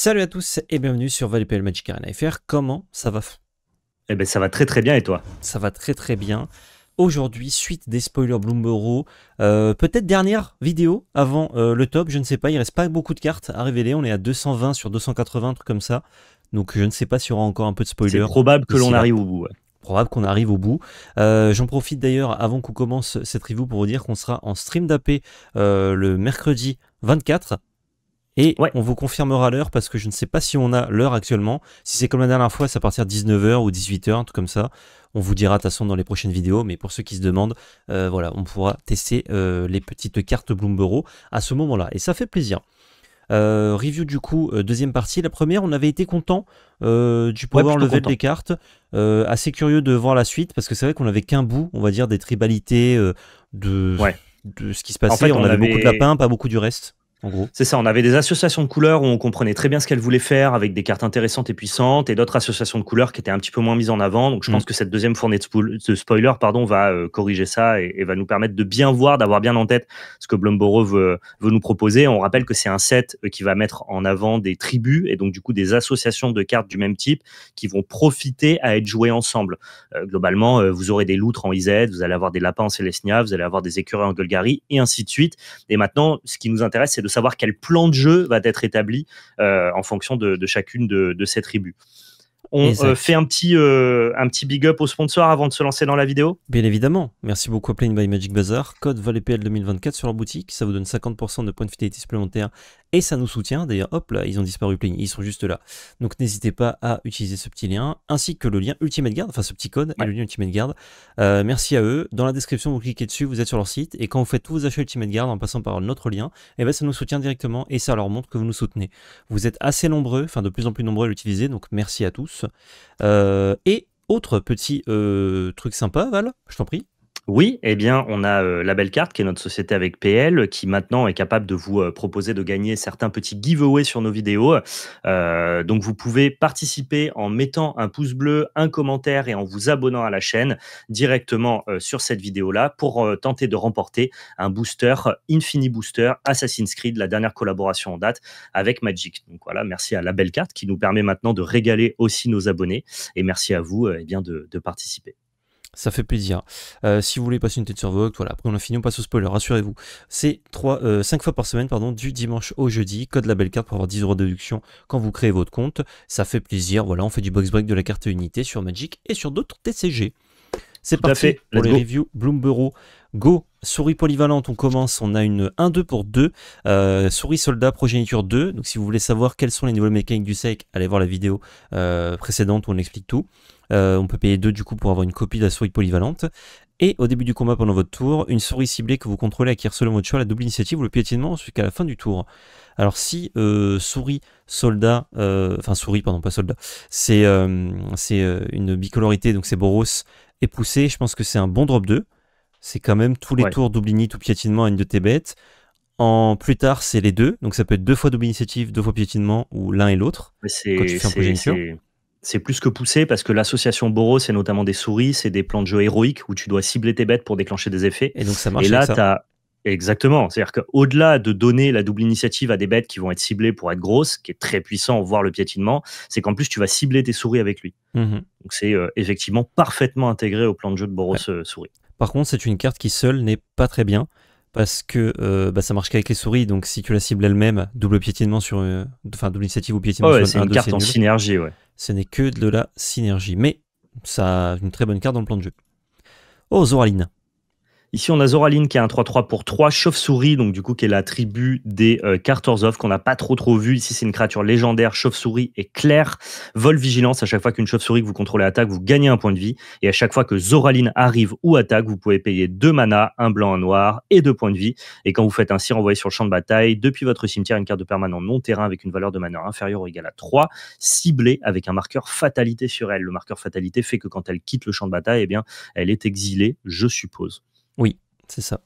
Salut à tous et bienvenue sur ValuePL Magic Arena FR. Comment ça va Eh bien, ça va très très bien et toi Ça va très très bien. Aujourd'hui, suite des spoilers Bloomberg, euh, peut-être dernière vidéo avant euh, le top, je ne sais pas, il reste pas beaucoup de cartes à révéler, on est à 220 sur 280, truc comme ça, donc je ne sais pas s'il y aura encore un peu de spoilers. probable que l'on arrive au bout. probable qu'on arrive au bout. Euh, j'en profite d'ailleurs avant qu'on commence cette review pour vous dire qu'on sera en stream d'AP le mercredi 24 et on vous confirmera l'heure parce que je ne sais pas si on a l'heure actuellement. Si c'est comme la dernière fois, c'est à partir de 19h ou 18h, tout comme ça. On vous dira de toute façon dans les prochaines vidéos, mais pour ceux qui se demandent, euh, voilà, on pourra tester euh, les petites cartes Bloomborough à ce moment-là. Et ça fait plaisir. Euh, review du coup, deuxième partie. La première, on avait été content du pouvoir lever level des cartes. assez curieux de voir la suite parce que c'est vrai qu'on n'avait qu'un bout, on va dire, des tribalités de, de, ce qui se passait. on, avait, avait beaucoup de lapins, pas beaucoup du reste en C'est ça, on avait des associations de couleurs où on comprenait très bien ce qu'elles voulaient faire avec des cartes intéressantes et puissantes et d'autres associations de couleurs qui étaient un petit peu moins mises en avant. Donc je mm. pense que cette deuxième fournée de, spoiler spoilers pardon, va euh, corriger ça et, va nous permettre de bien voir, d'avoir bien en tête ce que Blumborough veut, nous proposer. On rappelle que c'est un set euh, qui va mettre en avant des tribus et donc du coup des associations de cartes du même type qui vont profiter à être jouées ensemble. Euh, globalement, vous aurez des loutres en IZ, vous allez avoir des lapins en Célestia, vous allez avoir des écureuils en Golgari et ainsi de suite. Et maintenant, ce qui nous intéresse, c'est de savoir quel plan de jeu va être établi euh, en fonction de, chacune de, ces tribus. On euh, fait un petit, euh, un petit big up au sponsor avant de se lancer dans la vidéo Bien évidemment. Merci beaucoup à Playing by Magic Bazaar. Code VALEPL2024 sur leur boutique. Ça vous donne 50% de points de fidélité supplémentaires et ça nous soutient. D'ailleurs, hop là, ils ont disparu, Pliny, ils sont juste là. Donc n'hésitez pas à utiliser ce petit lien, ainsi que le lien Ultimate Guard, enfin ce petit code et le lien Ultimate euh, merci à eux. Dans la description, vous cliquez dessus, vous êtes sur leur site, et quand vous faites tous vos achats Ultimate Guard en passant par notre lien, et eh ben ça nous soutient directement et ça leur montre que vous nous soutenez. Vous êtes assez nombreux, enfin de plus en plus nombreux à l'utiliser, donc merci à tous. Euh, et autre petit euh, truc sympa, Val, je t'en prie. Oui, eh bien, on a euh, la belle carte, qui est notre société avec PL, qui maintenant est capable de vous euh, proposer de gagner certains petits giveaways sur nos vidéos. Euh, donc, vous pouvez participer en mettant un pouce bleu, un commentaire et en vous abonnant à la chaîne directement sur cette vidéo-là pour tenter de remporter un booster, Infini Booster Assassin's Creed, la dernière collaboration en date avec Magic. Donc voilà, merci à la belle carte qui nous permet maintenant de régaler aussi nos abonnés et merci à vous eh bien, de participer ça fait plaisir. Euh, si vous voulez passer une tête sur Vogue, voilà, après on a fini, on passe au spoiler, rassurez-vous. C'est trois, 5 euh, fois par semaine, pardon, du dimanche au jeudi, code la belle carte pour avoir 10 euros de déduction quand vous créez votre compte. Ça fait plaisir, voilà, on fait du box break de la carte unité sur Magic et sur d'autres TCG. C'est parfait. pour les reviews Bloombero. Go, souris polyvalente, on commence, on a une 1-2 pour 2, euh, souris soldat progéniture 2, donc si vous voulez savoir quelles sont les nouvelles mécaniques du SEC, allez voir la vidéo précédente où on explique tout. Euh, on peut payer 2 du coup pour avoir une copie de la souris polyvalente. Et au début du combat pendant votre tour, une souris ciblée que vous contrôlez acquiert selon votre choix la double initiative ou le piétinement jusqu'à la fin du tour. Alors si euh, souris, soldat, euh, enfin souris, pardon, pas soldat, c'est une bicolorité, donc c'est Boros, et poussé, je pense que c'est un bon drop 2. C'est quand même tous les tours double tout ou piétinement à une de tes bêtes. En plus tard, c'est les deux, donc ça peut être deux fois double initiative, deux fois piétinement, ou l'un et l'autre, quand tu fais un projet c'est plus que poussé parce que l'association Boros, c'est notamment des souris, c'est des plans de jeu héroïques où tu dois cibler tes bêtes pour déclencher des effets. Et donc ça marche. Et là, tu as. Exactement. C'est-à-dire qu'au-delà de donner la double initiative à des bêtes qui vont être ciblées pour être grosses, qui est très puissant, voire le piétinement, c'est qu'en plus, tu vas cibler tes souris avec lui. Mhm. Donc c'est euh, effectivement parfaitement intégré au plan de jeu de Boros euh, souris. Par contre, c'est une carte qui seule n'est pas très bien parce que euh, bah, ça marche qu'avec les souris, donc si tu la cibles elle-même, double piétinement sur, enfin double initiative ou piétinement c'est une carte en synergie, ouais. Ce n'est que de la synergie. Mais ça a une très bonne carte dans le plan de jeu. Oh, Zoraline. Ici, on a Zoraline qui a un 3-3 pour 3, Chauve-souris, donc du coup, qui est la tribu des hors euh, of qu'on n'a pas trop trop vu. Ici, c'est une créature légendaire, Chauve-souris est claire. Vol vigilance, à chaque fois qu'une Chauve-souris que vous contrôlez attaque, vous gagnez un point de vie. Et à chaque fois que Zoraline arrive ou attaque, vous pouvez payer deux mana, un blanc, un noir et deux points de vie. Et quand vous faites ainsi, renvoyer sur le champ de bataille, depuis votre cimetière, une carte de permanent non terrain avec une valeur de mana inférieure ou égale à 3, ciblée avec un marqueur fatalité sur elle. Le marqueur fatalité fait que quand elle quitte le champ de bataille, eh bien, elle est exilée, je suppose. Oui, c'est ça.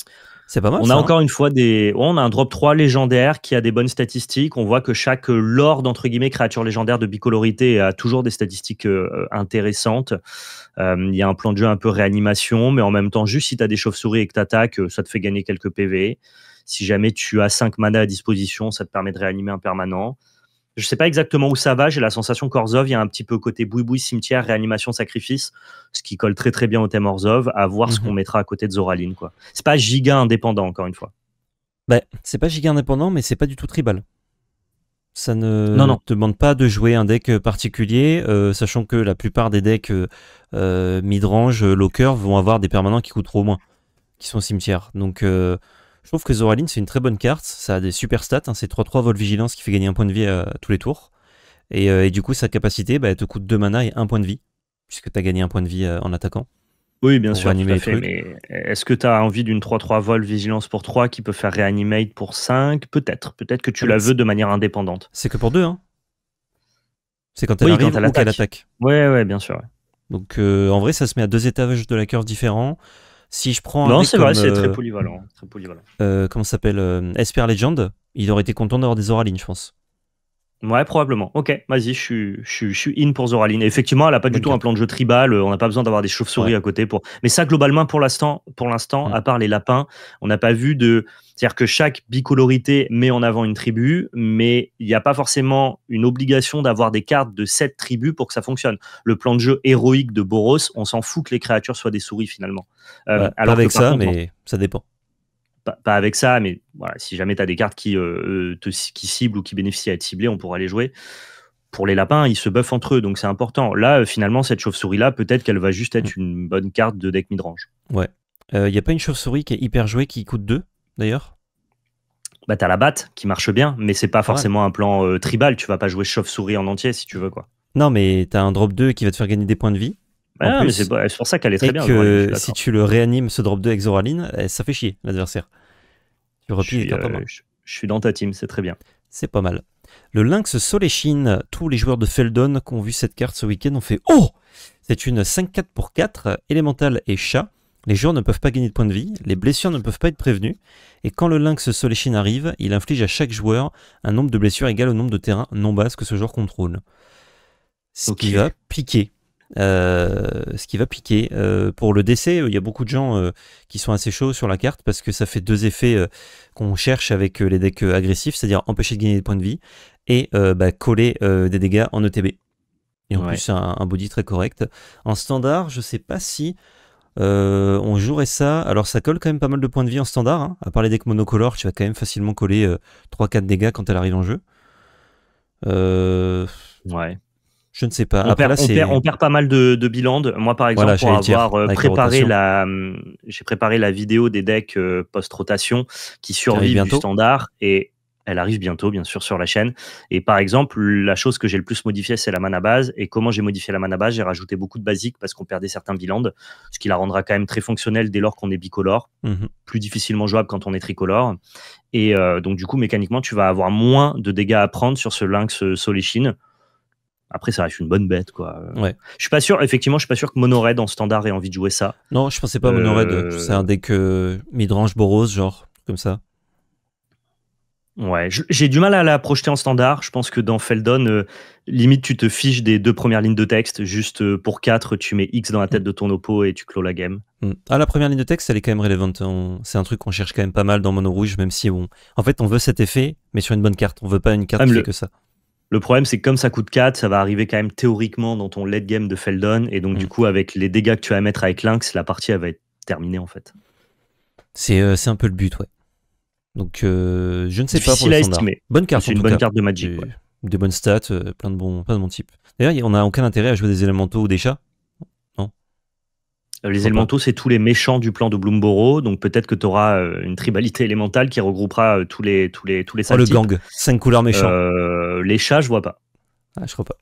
C'est pas mal. On a hein. encore une fois des. On a un drop 3 légendaire qui a des bonnes statistiques. On voit que chaque lord, entre guillemets, créature légendaire de bicolorité a toujours des statistiques euh, intéressantes. Euh, il y a un plan de jeu un peu réanimation, mais en même temps, juste si tu as des chauves-souris et que tu attaques, euh, ça te fait gagner quelques PV. Si jamais tu as 5 mana à disposition, ça te permet de réanimer un permanent. Je ne sais pas exactement où ça va. J'ai la sensation qu'Orzov, il y a un petit peu côté boui-boui, cimetière, réanimation, sacrifice, ce qui colle très très bien au thème Orzov, à voir ce mhm. qu'on mettra à côté de Zoraline. quoi. C'est pas giga indépendant, encore une fois. Ce bah, c'est pas giga indépendant, mais c'est pas du tout tribal. Ça ne demande pas de jouer un deck euh, particulier, euh, sachant que la plupart des decks euh, midrange low-curve, vont avoir des permanents qui coûtent trop moins, qui sont cimetières. Donc. Je trouve que Zoraline, c'est une très bonne carte. Ça a des super stats. Hein. c'est 3-3 vol vigilance qui fait gagner un point de vie euh, tous les tours. Euh, et, du coup, sa capacité, bah, elle te coûte 2 mana et 1 point de vie. Puisque tu as gagné un point de vie euh, en attaquant. Oui, bien sûr. Tout mais est-ce que tu as envie d'une 3-3 vol vigilance pour 3 qui peut faire réanimate pour 5 Peut-être. Peut-être que tu la bah, veux de manière indépendante. C'est que pour 2. Hein. C'est quand elle arrive Ouais, ouais, bien sûr. Donc en vrai, ça se met à deux étages de la curve différents. Si je prends. Non, c'est vrai, c'est euh, très polyvalent. Très polyvalent. Euh, comment s'appelle euh, Esper Legend, il aurait été content d'avoir des oralines, je pense. Ouais, probablement. Ok, vas-y, je suis, in pour Zoraline. effectivement, elle n'a pas du tout un plan de jeu tribal. Euh, on n'a pas besoin d'avoir des chauves-souris à côté. pour. Mais ça, globalement, pour l'instant, pour l'instant, mm. à part les lapins, on n'a pas vu de. C'est-à-dire que chaque bicolorité met en avant une tribu, mais il n'y a pas forcément une obligation d'avoir des cartes de cette tribu pour que ça fonctionne. Le plan de jeu héroïque de Boros, on s'en fout que les créatures soient des souris finalement. Euh, avec ça, mais ça dépend pas, avec ça, mais voilà, si jamais tu as des cartes qui, euh, euh, te, qui ciblent ou qui bénéficient à être ciblées, on pourra les jouer. Pour les lapins, ils se buffent entre eux, donc c'est important. Là, euh, finalement, cette chauve-souris-là, peut-être qu'elle va juste être mm. une bonne carte de deck midrange. Ouais. Il a pas une chauve-souris qui est hyper jouée qui coûte 2, d'ailleurs bah, t'as la batte qui marche bien, mais c'est pas forcément un plan tribal. Tu vas pas jouer chauve-souris en entier si tu veux, quoi. Non, mais t'as un drop 2 qui va te faire gagner des points de vie. Ah, c'est pour ça qu'elle est très et bien. Que si tu le réanimes, ce drop 2 avec Zoraline, eh, ça fait chier l'adversaire. Tu euh, je, suis dans ta team, c'est très bien. C'est pas mal. Le Lynx Soléchine, tous les joueurs de Feldon qui ont vu cette carte ce week-end ont fait Oh C'est une 5-4 pour 4, élémental et chat. Les joueurs ne peuvent pas gagner de points de vie, les blessures ne peuvent pas être prévenues, et quand le Lynx Soléchine arrive, il inflige à chaque joueur un nombre de blessures égal au nombre de terrains non bas que ce joueur contrôle. Ce qui va piquer euh, ce qui va piquer. Euh, pour le décès, il y a beaucoup de gens euh, qui sont assez chauds sur la carte parce que ça fait deux effets qu'on cherche avec les decks agressifs, c'est-à-dire empêcher de gagner des points de vie et bah, coller des dégâts en ETB. Et en plus, un, un, body très correct. En standard, je sais pas si on jouerait ça. Alors, ça colle quand même pas mal de points de vie en standard. Hein. À part les decks monocolores, tu vas quand même facilement coller 3-4 dégâts quand elle arrive en jeu. Ouais. Je ne sais pas. On, perd, pas mal de, de Moi, par exemple, pour avoir euh, préparé la, euh, j'ai préparé la vidéo des decks euh, post-rotation qui survivent du standard et elle arrive bientôt, bien sûr, sur la chaîne. Et par exemple, la chose que j'ai le plus modifiée, c'est la mana base. Et comment j'ai modifié la mana base J'ai rajouté beaucoup de basiques parce qu'on perdait certains bilans, ce qui la rendra quand même très fonctionnelle dès lors qu'on est bicolore, mmh plus difficilement jouable quand on est tricolore. Et donc, du coup, mécaniquement, tu vas avoir moins de dégâts à prendre sur ce Lynx solichine. Après, ça reste une bonne bête, quoi. Ouais. Je suis pas sûr, effectivement, je suis pas sûr que Monored en standard ait envie de jouer ça. Non, je pensais pas à Monored. Euh, c'est un deck midrange Boros, genre, comme ça. Ouais, j'ai du mal à la projeter en standard. Je pense que dans Feldon, euh, limite, tu te fiches des deux premières lignes de texte. Juste euh, pour 4, tu mets X dans la tête mm. de ton oppo et tu clôt la game. Mm. Ah, la première ligne de texte, elle est quand même relevante. C'est un truc qu'on cherche quand même pas mal dans Mono Rouge, même si on. En fait, on veut cet effet, mais sur une bonne carte. On veut pas une carte qui fait que ça. Le problème, c'est que comme ça coûte 4, ça va arriver quand même théoriquement dans ton late game de Feldon. Et donc, mm. du coup, avec les dégâts que tu vas mettre avec Lynx, la partie, va être terminée, en fait. Euh, c'est un peu le but, ouais. Donc, euh, je ne sais pas si à Bonne carte, C'est une bonne carte de Magic. de ouais. bonnes stats, euh, plein, de bons, plein de bons types. D'ailleurs, on n'a aucun intérêt à jouer des élémentaux ou des chats. Les élémentaux, c'est tous les méchants du plan de Bloomborough. Donc peut-être que tu auras euh, une tribalité élémentale qui regroupera euh, tous les tous les tous les. Oh le gang, cinq couleurs méchants. Euh, les chats, je vois pas. Ah, je crois pas.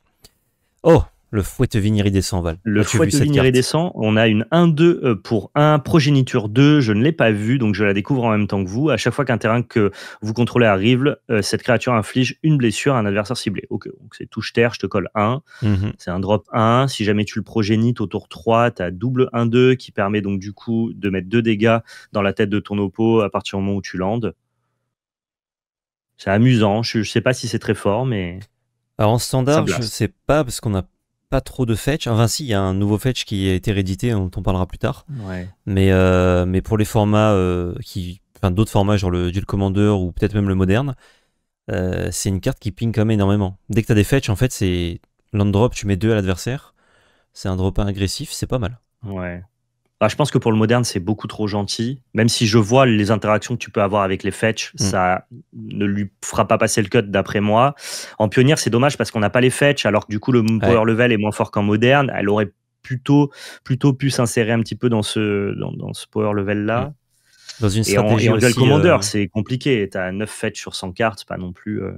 Oh, le de vignerie descend, Val. Le fouette vignerie descend. On a une 1-2 euh, pour 1, progéniture 2. Je ne l'ai pas vue, donc je la découvre en même temps que vous. À chaque fois qu'un terrain que vous contrôlez arrive, euh, cette créature inflige une blessure à un adversaire ciblé. Ok, donc c'est touche terre, je te colle 1. Mhm. C'est un drop 1. Si jamais tu le progénites au tour 3, tu as double 1-2 qui permet donc du coup de mettre 2 dégâts dans la tête de ton oppo à partir du moment où tu landes. C'est amusant. Je ne sais pas si c'est très fort, mais. Alors en standard, je ne sais pas parce qu'on a pas trop de fetch. Enfin, si, il y a un nouveau fetch qui a été réédité, hein, on t'en parlera plus tard. Mais, euh, mais pour les formats euh, qui. Enfin, d'autres formats, genre le Duel Commander ou peut-être même le moderne, euh, c'est une carte qui ping quand même énormément. Dès que tu as des fetch, en fait, c'est. Land drop, tu mets deux à l'adversaire. C'est un drop agressif, c'est pas mal. Ouais. Bah, je pense que pour le moderne, c'est beaucoup trop gentil. Même si je vois les interactions que tu peux avoir avec les fetch, mm. ça ne lui fera pas passer le cut d'après moi. En pionnière, c'est dommage parce qu'on n'a pas les fetch, alors que du coup, le power level est moins fort qu'en moderne. Elle aurait plutôt, plutôt pu s'insérer un petit peu dans ce, dans, ce power level-là. Mm. Dans une stratégie. Et en, commander, euh, c'est compliqué. Tu as 9 fetch sur 100 cartes, pas non plus. Euh,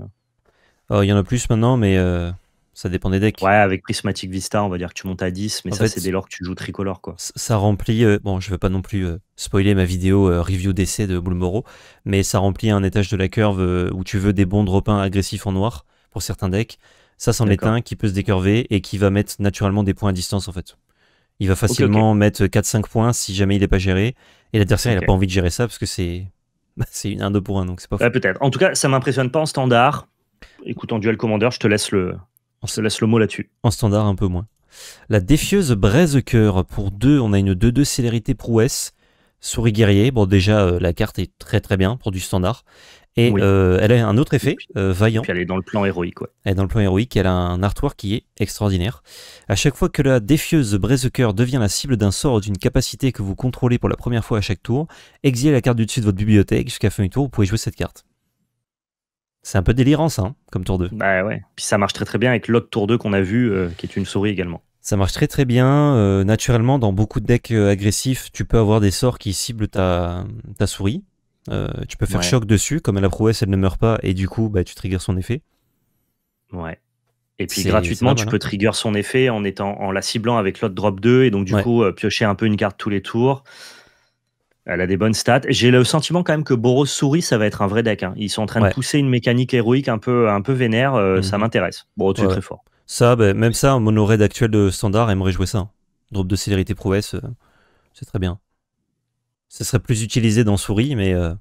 oh, il y en a plus maintenant, mais. Euh, ça dépend des decks. Ouais, avec Prismatic Vista, on va dire que tu montes à 10, mais ça, c'est dès lors que tu joues tricolore. quoi. Ça remplit, euh, bon, je veux pas non plus euh, spoiler ma vidéo euh, review d'essai de Moreau, mais ça remplit un étage de la curve où tu veux des bons drop agressifs en noir pour certains decks. Ça, c'en est un qui peut se décurver et qui va mettre naturellement des points à distance en fait. Il va facilement mettre 4-5 points si jamais il n'est pas géré. Et l'adversaire, il n'a pas envie de gérer ça parce que c'est c'est un 2 pour 1, donc c'est pas ouais, Peut-être. En tout cas, ça m'impressionne pas en standard. Écoute, en duel commandeur, je te laisse le, on se laisse le mot là-dessus. En standard, un peu moins. La défieuse braise Pour 2, on a une 2-2 célérité prouesse. Souris guerrier. Bon, déjà, euh, la carte est très très bien pour du standard. Et euh, elle a un autre effet, euh, vaillant. elle est dans le plan héroïque. Ouais. Elle est dans le plan héroïque, elle a un artwork qui est extraordinaire. À chaque fois que la défieuse Braise-Cœur devient la cible d'un sort ou d'une capacité que vous contrôlez pour la première fois à chaque tour, exilez la carte du dessus de votre bibliothèque jusqu'à fin du tour, vous pouvez jouer cette carte. C'est un peu délirant ça, hein, comme tour 2. Bah ouais. Puis ça marche très très bien avec l'autre tour 2 qu'on a vu, euh, qui est une souris également. Ça marche très très bien. Euh, naturellement, dans beaucoup de decks euh, agressifs, tu peux avoir des sorts qui ciblent ta, souris. tu peux faire choc dessus, comme elle a prouesse, elle ne meurt pas, et du coup, bah, tu triggers son effet. Ouais. Et puis gratuitement, tu peux hein. trigger son effet en, étant, en la ciblant avec l'autre drop 2, et donc du coup, piocher un peu une carte tous les tours. Elle a des bonnes stats. J'ai le sentiment quand même que Boros Souris, ça va être un vrai deck. Hein. Ils sont en train de pousser une mécanique héroïque un peu, un peu vénère. Euh, ça mhm. m'intéresse. Boros, est très fort. Ça, ben, même ça, mono raid actuel de standard aimerait jouer ça. Hein. Drop de célérité prouesse, euh, c'est très bien. ça serait plus utilisé dans Souris, mais. Euh,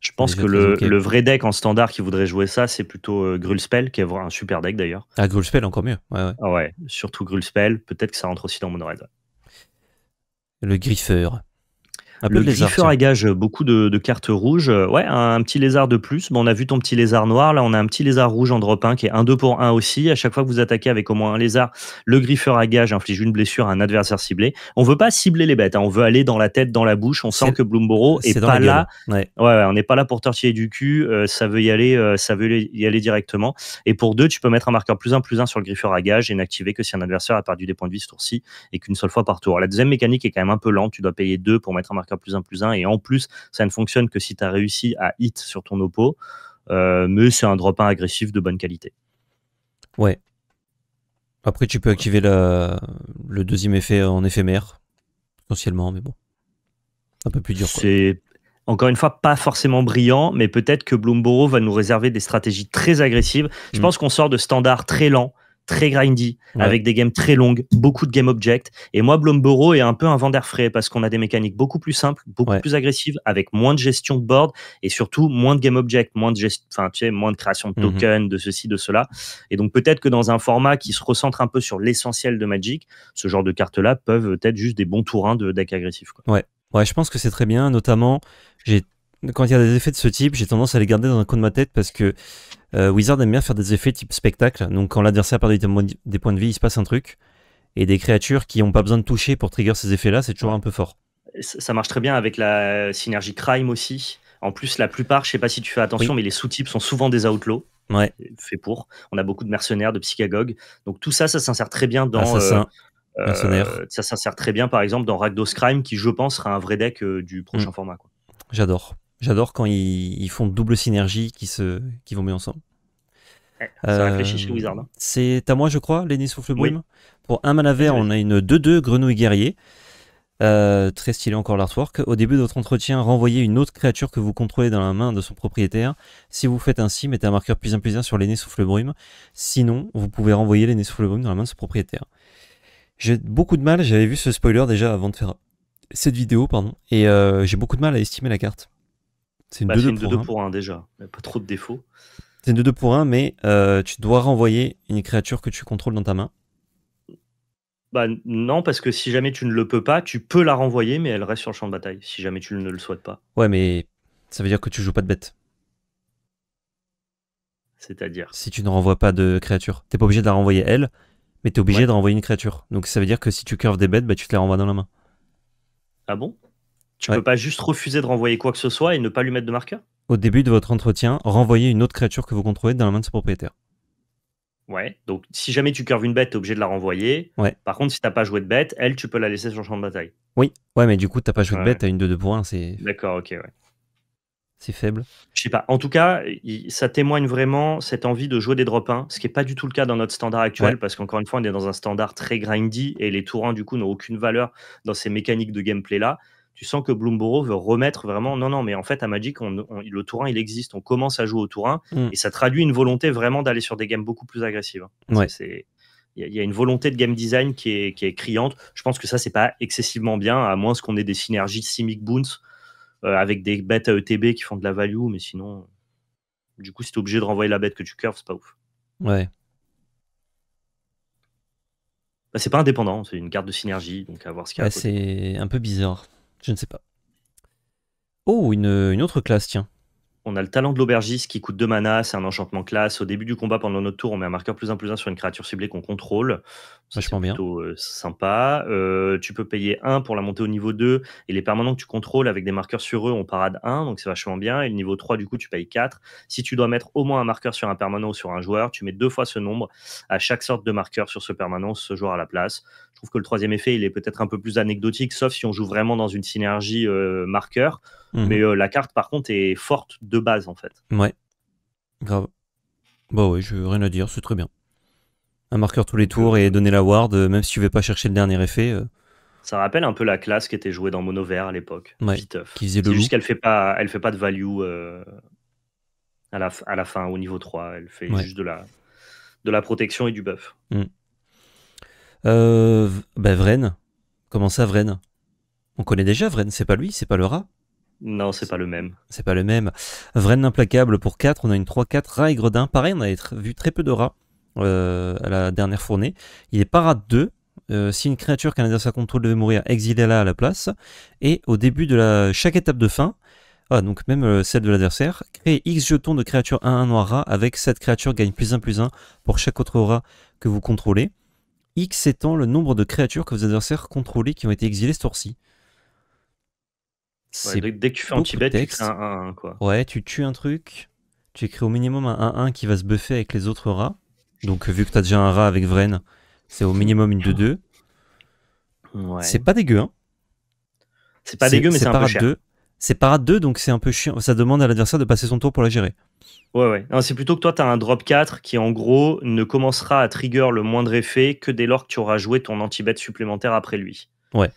je pense que le, vrai deck en standard qui voudrait jouer ça, c'est plutôt Grulspell, qui est un super deck d'ailleurs. Ah, Grulspell, encore mieux. Ouais, ouais. ouais surtout Grulspell. Peut-être que ça rentre aussi dans mono Le Griffeur le griffeur à gage, beaucoup de, cartes rouges. Euh, ouais, un, petit lézard de plus. Bon, on a vu ton petit lézard noir. Là, on a un petit lézard rouge en drop 1 qui est 1-2 pour 1 aussi. À chaque fois que vous attaquez avec au moins un lézard, le griffeur à gage inflige une blessure à un adversaire ciblé. On veut pas cibler les bêtes. Hein. On veut aller dans la tête, dans la bouche. On sent que Bloomborough est, pas là. Ouais. on n'est pas là pour tortiller du cul. Euh, ça veut y aller, euh, ça veut y aller directement. Et pour deux, tu peux mettre un marqueur plus 1 plus 1 sur le griffeur à gage et n'activer que si un adversaire a perdu des points de vie ce tour-ci et qu'une seule fois par tour. La deuxième mécanique est quand même un peu lente. Tu dois payer deux pour mettre un marqueur plus 1 plus un Et en plus, ça ne fonctionne que si tu as réussi à hit sur ton oppo. Euh, mais c'est un drop 1 agressif de bonne qualité. Ouais. Après, tu peux activer le deuxième effet en éphémère, potentiellement, mais bon. Un peu plus dur. C'est encore une fois, pas forcément brillant, mais peut-être que Bloomborough va nous réserver des stratégies très agressives. Je mm. pense qu'on sort de standards très lents très grindy, avec des games très longues, beaucoup de game object. Et moi, Blomboro est un peu un vent d'air frais parce qu'on a des mécaniques beaucoup plus simples, beaucoup plus agressives, avec moins de gestion de board et surtout moins de game object, moins de, moins de création de mhm. tokens, de ceci, de cela. Et donc, peut-être que dans un format qui se recentre un peu sur l'essentiel de Magic, ce genre de cartes-là peuvent être juste des bons tourins de deck agressif. Ouais. ouais, je pense que c'est très bien. Notamment, quand il y a des effets de ce type, j'ai tendance à les garder dans un coin de ma tête parce que euh, Wizard aime bien faire des effets type spectacle. Donc quand l'adversaire perd des points de vie, il se passe un truc. Et des créatures qui n'ont pas besoin de toucher pour trigger ces effets-là, c'est toujours un peu fort. Ça marche très bien avec la synergie crime aussi. En plus, la plupart, je sais pas si tu fais attention, mais les sous-types sont souvent des outlaws. Ouais. Fait pour. On a beaucoup de mercenaires, de psychagogues. Donc tout ça, ça s'insère très bien dans. Euh, euh ça s'insère très bien, par exemple, dans Ragdos Crime, qui, je pense, sera un vrai deck euh, du prochain mm. format. J'adore. J'adore quand ils, font double synergie qui, se, qui vont bien ensemble. Euh, hein. C'est à moi, je crois, l'aîné souffle brume. Pour un mana vert, on a une 2-2 grenouille guerrier. Euh, très stylé encore l'artwork. Au début de votre entretien, renvoyez une autre créature que vous contrôlez dans la main de son propriétaire. Si vous faites ainsi, mettez un marqueur plus un plus un sur l'aîné souffle brume. Sinon, vous pouvez renvoyer l'aîné souffle brume dans la main de son propriétaire. J'ai beaucoup de mal, j'avais vu ce spoiler déjà avant de faire cette vidéo, pardon, et euh, j'ai beaucoup de mal à estimer la carte. C'est une 2-2 bah, pour, 1 déjà, mais pas trop de défauts. C'est une 2-2 pour 1, mais euh, tu dois renvoyer une créature que tu contrôles dans ta main. Bah non, parce que si jamais tu ne le peux pas, tu peux la renvoyer, mais elle reste sur le champ de bataille, si jamais tu ne le souhaites pas. Ouais, mais ça veut dire que tu joues pas de bête. C'est-à-dire Si tu ne renvoies pas de créature. T'es pas obligé de la renvoyer elle, mais t'es obligé de renvoyer une créature. Donc ça veut dire que si tu curves des bêtes, bah, tu te les renvoies dans la main. Ah bon tu ne peux pas juste refuser de renvoyer quoi que ce soit et ne pas lui mettre de marqueur Au début de votre entretien, renvoyez une autre créature que vous contrôlez dans la main de ce propriétaire. Ouais, donc si jamais tu curves une bête, tu es obligé de la renvoyer. Par contre, si t'as pas joué de bête, elle, tu peux la laisser sur le champ de bataille. Oui, ouais, mais du coup, t'as pas joué de bête, t'as une de deux pour c'est. D'accord, ok, ouais. C'est faible. Je sais pas. En tout cas, ça témoigne vraiment cette envie de jouer des drop 1, ce qui n'est pas du tout le cas dans notre standard actuel, parce qu'encore une fois, on est dans un standard très grindy et les tours 1, du coup, n'ont aucune valeur dans ces mécaniques de gameplay-là tu sens que Bloomborough veut remettre vraiment. Non, non, mais en fait, à Magic, on, tour le Tourin, il existe. On commence à jouer au tour 1, hmm. Et ça traduit une volonté vraiment d'aller sur des games beaucoup plus agressives. Hein. Ouais. C'est. Il y, a une volonté de game design qui est, criante. Je pense que ça, c'est pas excessivement bien, à moins qu'on ait des synergies Simic Boons euh, avec des bêtes à ETB qui font de la value, mais sinon, du coup, si tu obligé de renvoyer la bête que tu curves, c'est pas ouf. Ouais. Bah, c'est pas indépendant, c'est une carte de synergie, donc à voir ce qu'il bah, c'est un peu bizarre. Je ne sais pas. Oh, une, autre classe, tiens. On a le talent de l'aubergiste qui coûte 2 mana, c'est un enchantement classe. Au début du combat, pendant notre tour, on met un marqueur plus 1 plus 1 sur une créature ciblée qu'on contrôle. Vachement bien. Plutôt euh, sympa. Euh, tu peux payer 1 pour la montée au niveau 2 et les permanents que tu contrôles avec des marqueurs sur eux, on parade 1, donc c'est vachement bien. Et le niveau 3, du coup, tu payes 4. Si tu dois mettre au moins un marqueur sur un permanent ou sur un joueur, tu mets deux fois ce nombre à chaque sorte de marqueur sur ce permanent, ce joueur à la place. Je trouve que le troisième effet, il est peut-être un peu plus anecdotique, sauf si on joue vraiment dans une synergie euh, marqueur. Mhm. Mais la carte, par contre, est forte de base, en fait. Ouais, grave. Bah oui, je rien à dire, c'est très bien un marqueur tous les tours et donner la ward, euh, même si tu ne veux pas chercher le dernier effet. Euh. Ça rappelle un peu la classe qui était jouée dans mono à l'époque. Ouais, qui juste qu'elle fait pas, elle fait pas de value euh, à, la, à la fin au niveau 3. Elle fait juste de la, de la protection et du buff. Hmm. Bah, Vren, comment ça Vren On connaît déjà Vren, c'est pas lui, c'est pas le rat non, c'est pas le même. C'est pas le même. Vren implacable pour 4, on a une 3-4, rat et gredin. Pareil, on a vu très peu de rats. Euh, à la dernière fournée. Il est parade 2. Euh, si une créature qu'un adversaire contrôle devait mourir, exilez-la à la place. Et au début de la, chaque étape de fin, ah, donc même euh, celle de l'adversaire, crée X jetons de créature 1-1 noir rat avec cette créature gagne plus 1 plus 1 pour chaque autre rat que vous contrôlez. X étant le nombre de créatures que vos adversaires contrôlés qui ont été exilées ce tour-ci. dès, que tu fais un petit bête, tu crées un 1-1. Quoi. Ouais, tu tues un truc, tu écris au minimum un 1-1 qui va se buffer avec les autres rats. Donc, vu que tu as déjà un rat avec Vren, c'est au minimum une de 2. C'est pas dégueu, hein. C'est pas dégueu, mais c'est un peu cher. C'est rat 2, donc c'est un peu chiant. Ça demande à l'adversaire de passer son tour pour la gérer. Ouais, ouais. C'est plutôt que toi, tu as un drop 4 qui, en gros, ne commencera à trigger le moindre effet que dès lors que tu auras joué ton anti-bet supplémentaire après lui. Ouais.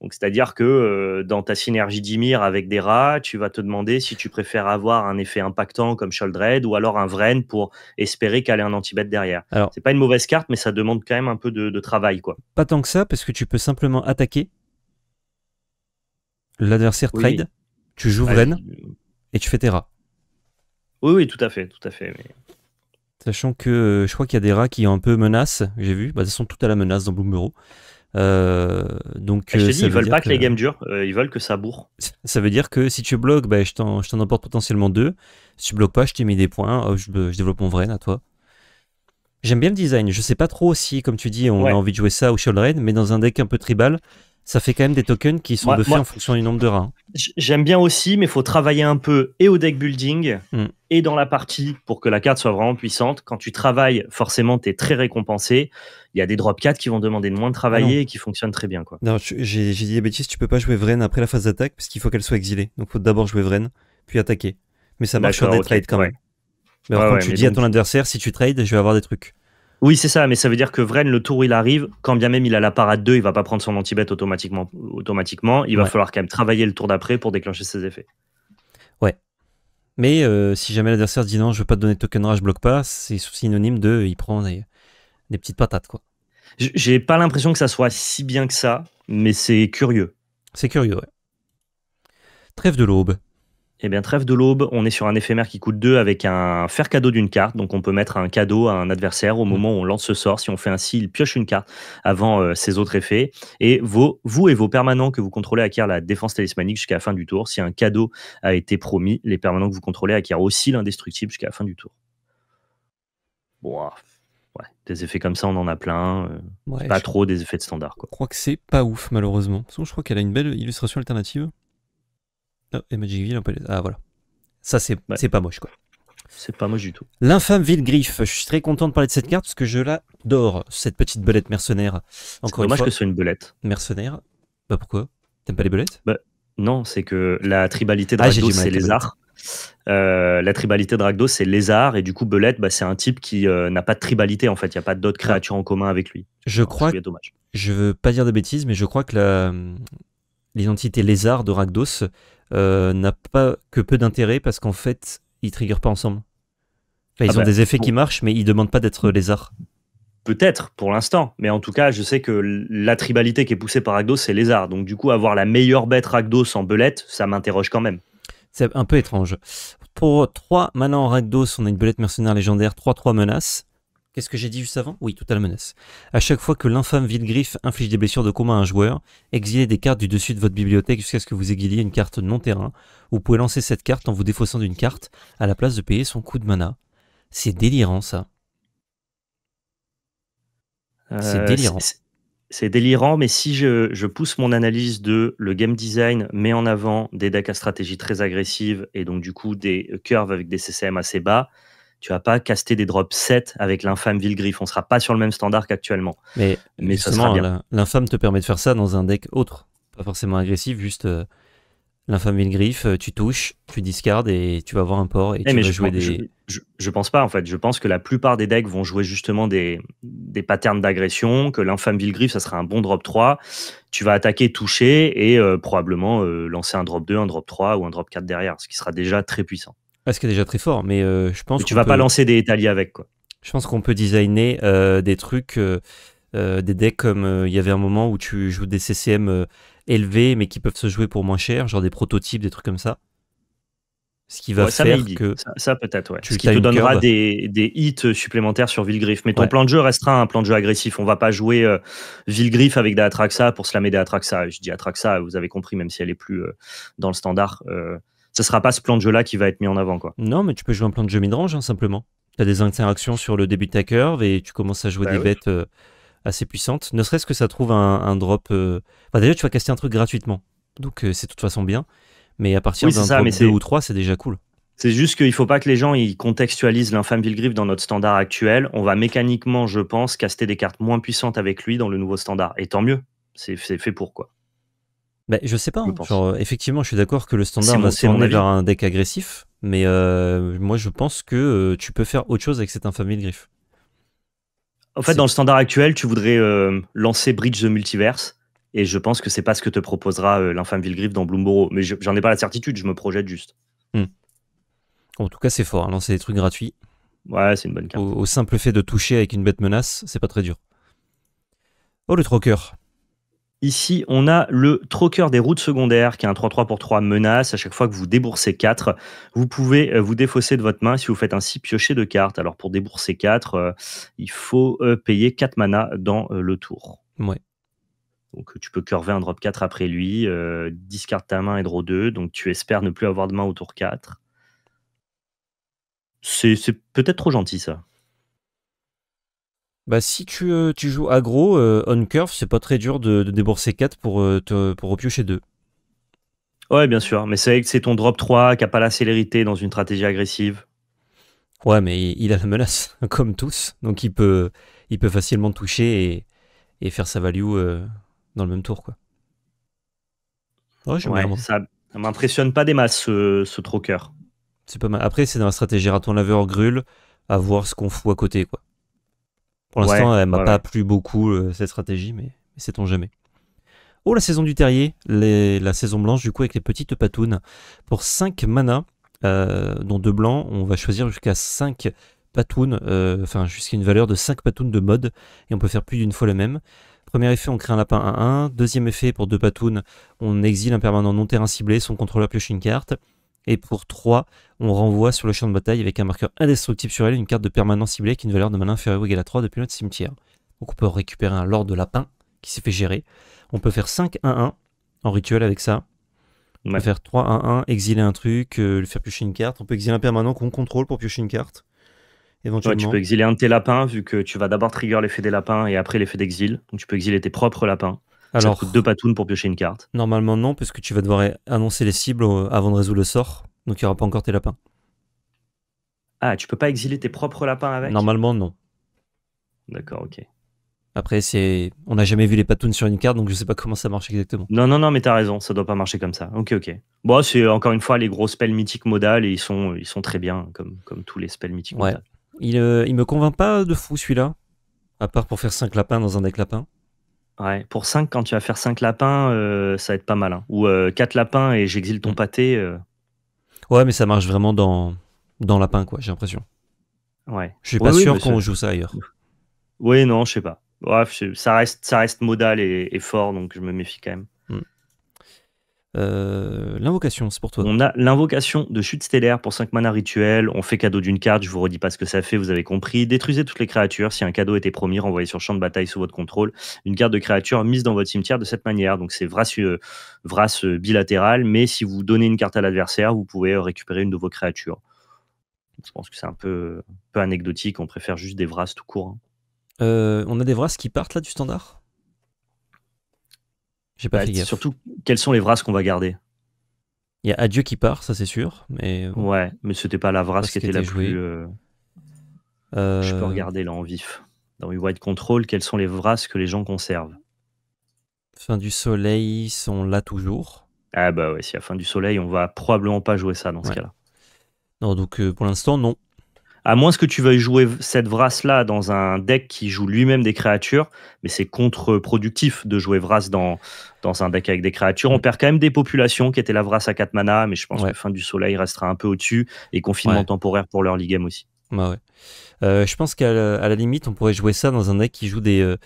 Donc, c'est-à-dire que euh, dans ta synergie d'Imir avec des rats, tu vas te demander si tu préfères avoir un effet impactant comme Sholdred ou alors un Vren pour espérer qu'elle ait un anti-bet derrière. C'est pas une mauvaise carte, mais ça demande quand même un peu de, travail. quoi. Pas tant que ça, parce que tu peux simplement attaquer l'adversaire trade, tu joues Vren et tu fais tes rats. Oui, oui, tout à fait, tout à fait. Sachant que euh, je crois qu'il y a des rats qui ont un peu menace, j'ai vu. Bah, sont sont tout à la menace dans Bloombero. Euh, donc, ah, je te euh, dis, ils veulent pas que, les games durent, euh, ils veulent que ça bourre. Ça veut dire que si tu bloques, ben, je t'en emporte potentiellement deux. Si tu bloques pas, je t'ai mis des points, je, développe mon vrai à toi. J'aime bien le design. Je sais pas trop si, comme tu dis, on a envie de jouer ça ou show mais dans un deck un peu tribal, ça fait quand même des tokens qui sont de buffés en fonction du nombre de rats. J'aime bien aussi, mais il faut travailler un peu et au deck building mm. et dans la partie pour que la carte soit vraiment puissante. Quand tu travailles, forcément, tu es très récompensé. Il y a des drop 4 qui vont demander de moins de travailler et qui fonctionnent très bien. j'ai, dit des bêtises, tu peux pas jouer Vren après la phase d'attaque parce qu'il faut qu'elle soit exilée. Donc il faut d'abord jouer Vren, puis attaquer. Mais ça marche sur des trades quand même. Mais quand tu dis à ton adversaire, si tu trades, je vais avoir des trucs. Oui, c'est ça, mais ça veut dire que Vren, le tour, il arrive. Quand bien même il a la parade 2, il va pas prendre son anti-bet automatiquement, automatiquement. Il va falloir quand même travailler le tour d'après pour déclencher ses effets. Ouais. Mais euh, si jamais l'adversaire dit non, je veux pas te donner de token rage, je bloque pas, c'est synonyme de il prend des, petites patates, quoi. J'ai pas l'impression que ça soit si bien que ça, mais c'est curieux. C'est curieux, ouais. Trêve de l'aube. Eh bien, trêve de l'aube, on est sur un éphémère qui coûte 2 avec un faire cadeau d'une carte. Donc, on peut mettre un cadeau à un adversaire au mm. moment où on lance ce sort. Si on fait ainsi, il pioche une carte avant euh, ses autres effets. Et vous et vos permanents que vous contrôlez acquièrent la défense talismanique jusqu'à la fin du tour. Si un cadeau a été promis, les permanents que vous contrôlez acquièrent aussi l'indestructible jusqu'à la fin du tour. Bon, des effets comme ça, on en a plein. Euh, pas trop des effets de standard. Je crois que c'est pas ouf, malheureusement. je crois qu'elle a une belle illustration alternative. Oh, et un peu les... Ah voilà. Ça, c'est pas moche, quoi. C'est pas moche du tout. L'infâme ville griffe. Je suis très content de parler de cette carte parce que je l'adore, cette petite belette mercenaire. Encore dommage une fois. que ce soit une belette. Mercenaire. Bah pourquoi T'aimes pas les belettes Bah non, c'est que la tribalité de ah, Rakdos, c'est lézard. Euh, la tribalité de Ragdos, c'est lézard. Et du coup, belette, bah, c'est un type qui euh, n'a pas de tribalité en fait. Il n'y a pas d'autres ah. créatures en commun avec lui. Je crois. Que... Je veux pas dire de bêtises, mais je crois que l'identité lézard de Rakdos, euh, n'a pas que peu d'intérêt parce qu'en fait, ils triggerent pas ensemble. ils ah ont bah, des effets qui marchent, mais ils demandent pas d'être lézards. Peut-être, pour l'instant. Mais en tout cas, je sais que la tribalité qui est poussée par Rakdos, c'est lézard. Donc du coup, avoir la meilleure bête Rakdos en belette, ça m'interroge quand même. C'est un peu étrange. Pour 3 mana en Rakdos, on a une belette mercenaire légendaire, 3-3 menaces. Qu'est-ce que j'ai dit juste avant Oui, la Menace. À chaque fois que l'infâme griffe inflige des blessures de combat à un joueur, exilez des cartes du dessus de votre bibliothèque jusqu'à ce que vous aiguilliez une carte non terrain. Vous pouvez lancer cette carte en vous défaussant d'une carte à la place de payer son coût de mana. C'est délirant ça. c'est euh, délirant. C'est délirant, mais si je, pousse mon analyse de le game design met en avant des decks à stratégie très agressive et donc du coup des curves avec des CCM assez bas, tu vas pas caster des drops 7 avec l'infâme griffe. On sera pas sur le même standard qu'actuellement. Mais, mais justement, l'infâme te permet de faire ça dans un deck autre. Pas forcément agressif, juste euh, l'infâme l'infâme griffe. Euh, tu touches, tu discardes et tu vas avoir un port et eh, tu je jouer pense, des. Je, pense pas en fait. Je pense que la plupart des decks vont jouer justement des, patterns d'agression, que l'infâme griffe, ça sera un bon drop 3. Tu vas attaquer, toucher et euh, probablement lancer un drop 2, un drop 3 ou un drop 4 derrière, ce qui sera déjà très puissant. Ah, ce qui est déjà très fort, mais euh, je pense. que tu vas pas lancer des italiens avec, quoi. Je pense qu'on peut designer euh, des trucs, euh, des decks comme il y avait un moment où tu joues des CCM élevés, mais qui peuvent se jouer pour moins cher, genre des prototypes, des trucs comme ça. Ce qui va faire que. Ça, peut-être, ouais. ce qui te donnera des, hits supplémentaires sur Villegriff. Mais ton plan de jeu restera un plan de jeu agressif. On va pas jouer euh, avec des Atraxa pour slammer des Atraxa. Je dis Atraxa, vous avez compris, même si elle est plus dans le standard ce sera pas ce plan de jeu là qui va être mis en avant quoi. Non, mais tu peux jouer un plan de jeu midrange hein, simplement. Tu as des interactions sur le début de ta curve et tu commences à jouer bah des bêtes euh, assez puissantes. Ne serait-ce que ça trouve un, drop. D'ailleurs, Enfin, déjà, tu vas caster un truc gratuitement. Donc, euh, c'est de toute façon bien. Mais à partir de d'un 2 ou 3, c'est déjà cool. C'est juste qu'il ne faut pas que les gens ils contextualisent l'infâme Villegriff dans notre standard actuel. On va mécaniquement, je pense, caster des cartes moins puissantes avec lui dans le nouveau standard. Et tant mieux. C'est fait pour quoi. Bah, je sais pas. Hein. Euh, effectivement, je suis d'accord que le standard va se tourner vers un deck agressif, mais euh, moi je pense que euh, tu peux faire autre chose avec cette infâme de En fait, dans le standard actuel, tu voudrais lancer Bridge the Multiverse, et je pense que c'est pas ce que te proposera l'infâme Villegriffe dans Bloomborough. Mais j'en ai pas la certitude, je me projette juste. Hmm. En tout cas, c'est fort, hein, lancer des trucs gratuits. Ouais, c'est une bonne carte. Au, simple fait de toucher avec une bête menace, c'est pas très dur. Oh, le troqueur. Ici, on a le troqueur des routes secondaires qui est un 3-3 pour 3 menace. À chaque fois que vous déboursez 4, vous pouvez euh, vous défausser de votre main si vous faites ainsi piocher de cartes. Alors pour débourser 4, euh, il faut euh, payer 4 mana dans le tour. Ouais. Donc tu peux curver un drop 4 après lui, discard ta main et draw 2, donc tu espères ne plus avoir de main au tour 4. C'est peut-être trop gentil ça. Bah, si tu, euh, joues aggro, euh, on curve, c'est pas très dur de, débourser 4 pour, euh, pour repiocher 2. Ouais, bien sûr. Mais c'est vrai que c'est ton drop 3 qui a pas la célérité dans une stratégie agressive. Ouais, mais il a la menace, comme tous. Donc il peut, il peut facilement toucher et, faire sa value dans le même tour. Quoi. Ouais, ça, ça m'impressionne pas des masses, ce, ce troker. C'est pas mal. Après, c'est dans la stratégie raton laveur grul à voir ce qu'on fout à côté. quoi. Pour l'instant, elle m'a pas plu beaucoup euh, cette stratégie, mais, mais sait-on jamais. Oh, la saison du terrier, la saison blanche, du coup, avec les petites patounes. Pour 5 manas, euh, dont 2 blancs, on va choisir jusqu'à 5 patounes, euh, enfin, jusqu'à une valeur de 5 patounes de mode, et on peut faire plus d'une fois le même. Premier effet, on crée un lapin 1-1. Deuxième effet, pour 2 patounes, on exile un permanent non terrain ciblé, son contrôleur pioche une carte. Et pour 3, on renvoie sur le champ de bataille avec un marqueur indestructible sur elle une carte de permanence ciblée qui a une valeur de mana inférieure ou égale à 3 depuis notre cimetière. Donc on peut récupérer un lord de lapin qui s'est fait gérer. On peut faire 5-1-1 en rituel avec ça. On peut faire 3-1-1, exiler un truc, euh, le faire piocher une carte. On peut exiler un permanent qu'on contrôle pour piocher une carte. tu peux exiler un de tes lapins vu que tu vas d'abord trigger l'effet des lapins et après l'effet d'exil. Donc tu peux exiler tes propres lapins. Alors, deux patounes pour piocher une carte. Normalement, non, puisque tu vas devoir annoncer les cibles avant de résoudre le sort. Donc, il n'y aura pas encore tes lapins. Ah, tu peux pas exiler tes propres lapins avec Normalement, non. D'accord, ok. Après, c'est, on n'a jamais vu les patounes sur une carte, donc je sais pas comment ça marche exactement. Non, non, non, mais t'as raison, ça doit pas marcher comme ça. Ok, ok. Bon, c'est encore une fois les gros spells mythiques modales et ils sont, ils sont très bien, comme, comme tous les spells mythiques ouais. modales. Il, ne euh, me convainc pas de fou celui-là, à part pour faire 5 lapins dans un deck lapins. Ouais, pour 5, quand tu vas faire 5 lapins, euh, ça va être pas mal. Hein. Ou 4 euh, lapins et j'exile ton mm. pâté. Euh. Ouais, mais ça marche vraiment dans, dans Lapin, quoi, j'ai l'impression. ouais. Je suis pas sûr qu'on joue ça ailleurs. Oui, non, je sais pas. Bref, ça reste, ça reste modal et fort, donc je me méfie quand même. Euh, l'invocation, c'est pour toi. On a l'invocation de chute stellaire pour 5 mana rituel. On fait cadeau d'une carte, je vous redis pas ce que ça fait, vous avez compris. Détruisez toutes les créatures. Si un cadeau était promis, renvoyez sur champ de bataille sous votre contrôle une carte de créature mise dans votre cimetière de cette manière. Donc c'est Vras, euh, euh, bilatéral, mais si vous donnez une carte à l'adversaire, vous pouvez récupérer une de vos créatures. Je pense que c'est un peu, peu anecdotique, on préfère juste des Vras tout court. Hein. on a des Vras qui partent là du standard j'ai pas bah, Surtout, quelles sont les brasses qu'on va garder Il y a Adieu qui part, ça c'est sûr. Mais... Ouais, mais c'était pas la brasse qui était, la plus. Euh, euh, je peux regarder là en vif. Dans White Control, quelles sont les brasses que les gens conservent Fin du soleil sont là toujours. Ah bah ouais, si à fin du soleil, on va probablement pas jouer ça dans ce cas-là. Non, donc euh, pour l'instant, non à moins que tu veuilles jouer cette Vras-là dans un deck qui joue lui-même des créatures, mais c'est contre-productif de jouer Vras dans, dans un deck avec des créatures. On mm. perd quand même des populations qui étaient la Vras à 4 mana, mais je pense que Fin du Soleil restera un peu au-dessus, et confinement temporaire pour leur game aussi. Bah euh, je pense qu'à la, limite, on pourrait jouer ça dans un deck qui joue des euh,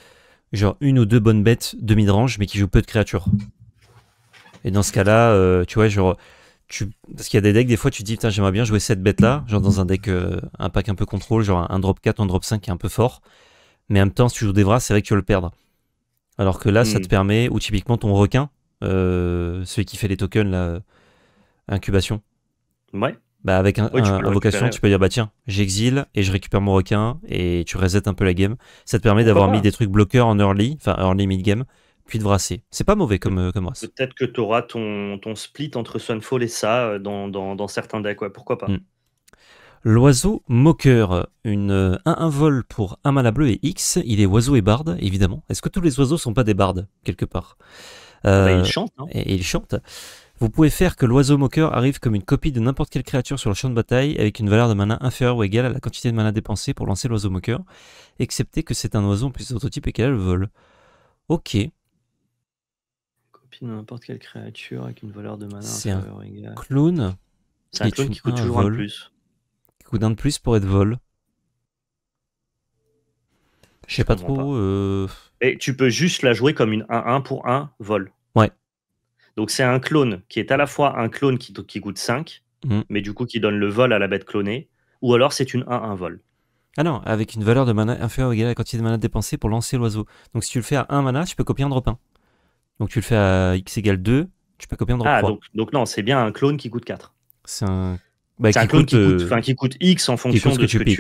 genre une ou deux bonnes bêtes de range mais qui joue peu de créatures. Et dans ce cas-là, euh, tu vois, genre parce qu'il y a des decks, des fois, tu te dis, j'aimerais bien jouer cette bête-là, genre dans un deck, euh, un pack un peu contrôle, genre un, drop 4, un drop 5 qui est un peu fort. Mais en même temps, si tu joues des bras, c'est vrai que tu vas le perdre. Alors que là, ça hmm. te permet, ou typiquement ton requin, euh, celui qui fait les tokens, là, incubation. Ouais. Bah avec un, invocation, tu peux dire bah tiens, j'exile et je récupère mon requin et tu resets un peu la game. Ça te permet d'avoir mis des trucs bloqueurs en early, enfin early mid game, de brasser. C'est pas mauvais comme, euh, comme race. Peut-être que tu auras ton, ton, split entre Sunfall et ça euh, dans, dans, certains decks, ouais, pourquoi pas. Hmm. L'oiseau moqueur, une euh, un vol pour un mana bleu et X, il est oiseau et barde, évidemment. Est-ce que tous les oiseaux sont pas des bardes, quelque part ah bah, euh, hein. et, il chante Vous pouvez faire que l'oiseau moqueur arrive comme une copie de n'importe quelle créature sur le champ de bataille avec une valeur de mana inférieure ou égale à la quantité de mana dépensée pour lancer l'oiseau moqueur, excepté que c'est un oiseau en plus et et qu'elle le vol. Ok, n'importe quelle créature avec une valeur de mana. C'est un clown. C'est un qui coûte toujours un, de plus. Qui coûte un de plus pour être vol. Je sais pas trop. Euh, Et tu peux juste la jouer comme une 1-1 pour un vol. Ouais. Donc c'est un clone qui est à la fois un clone qui, coûte 5, mm. mais du coup qui donne le vol à la bête clonée, ou alors c'est une 1-1 vol. Ah non, avec une valeur de mana inférieure ou égale à la quantité de mana dépensée pour lancer l'oiseau. Donc si tu le fais à 1 mana, tu peux copier un drop 1. Donc tu le fais à x égale 2, tu peux copier en drop ah, Donc, donc non, c'est bien un clone qui coûte 4. C'est un, bah, qui clone coûte, qui, coûte, euh, qui coûte x en fonction de ce que tu, piques,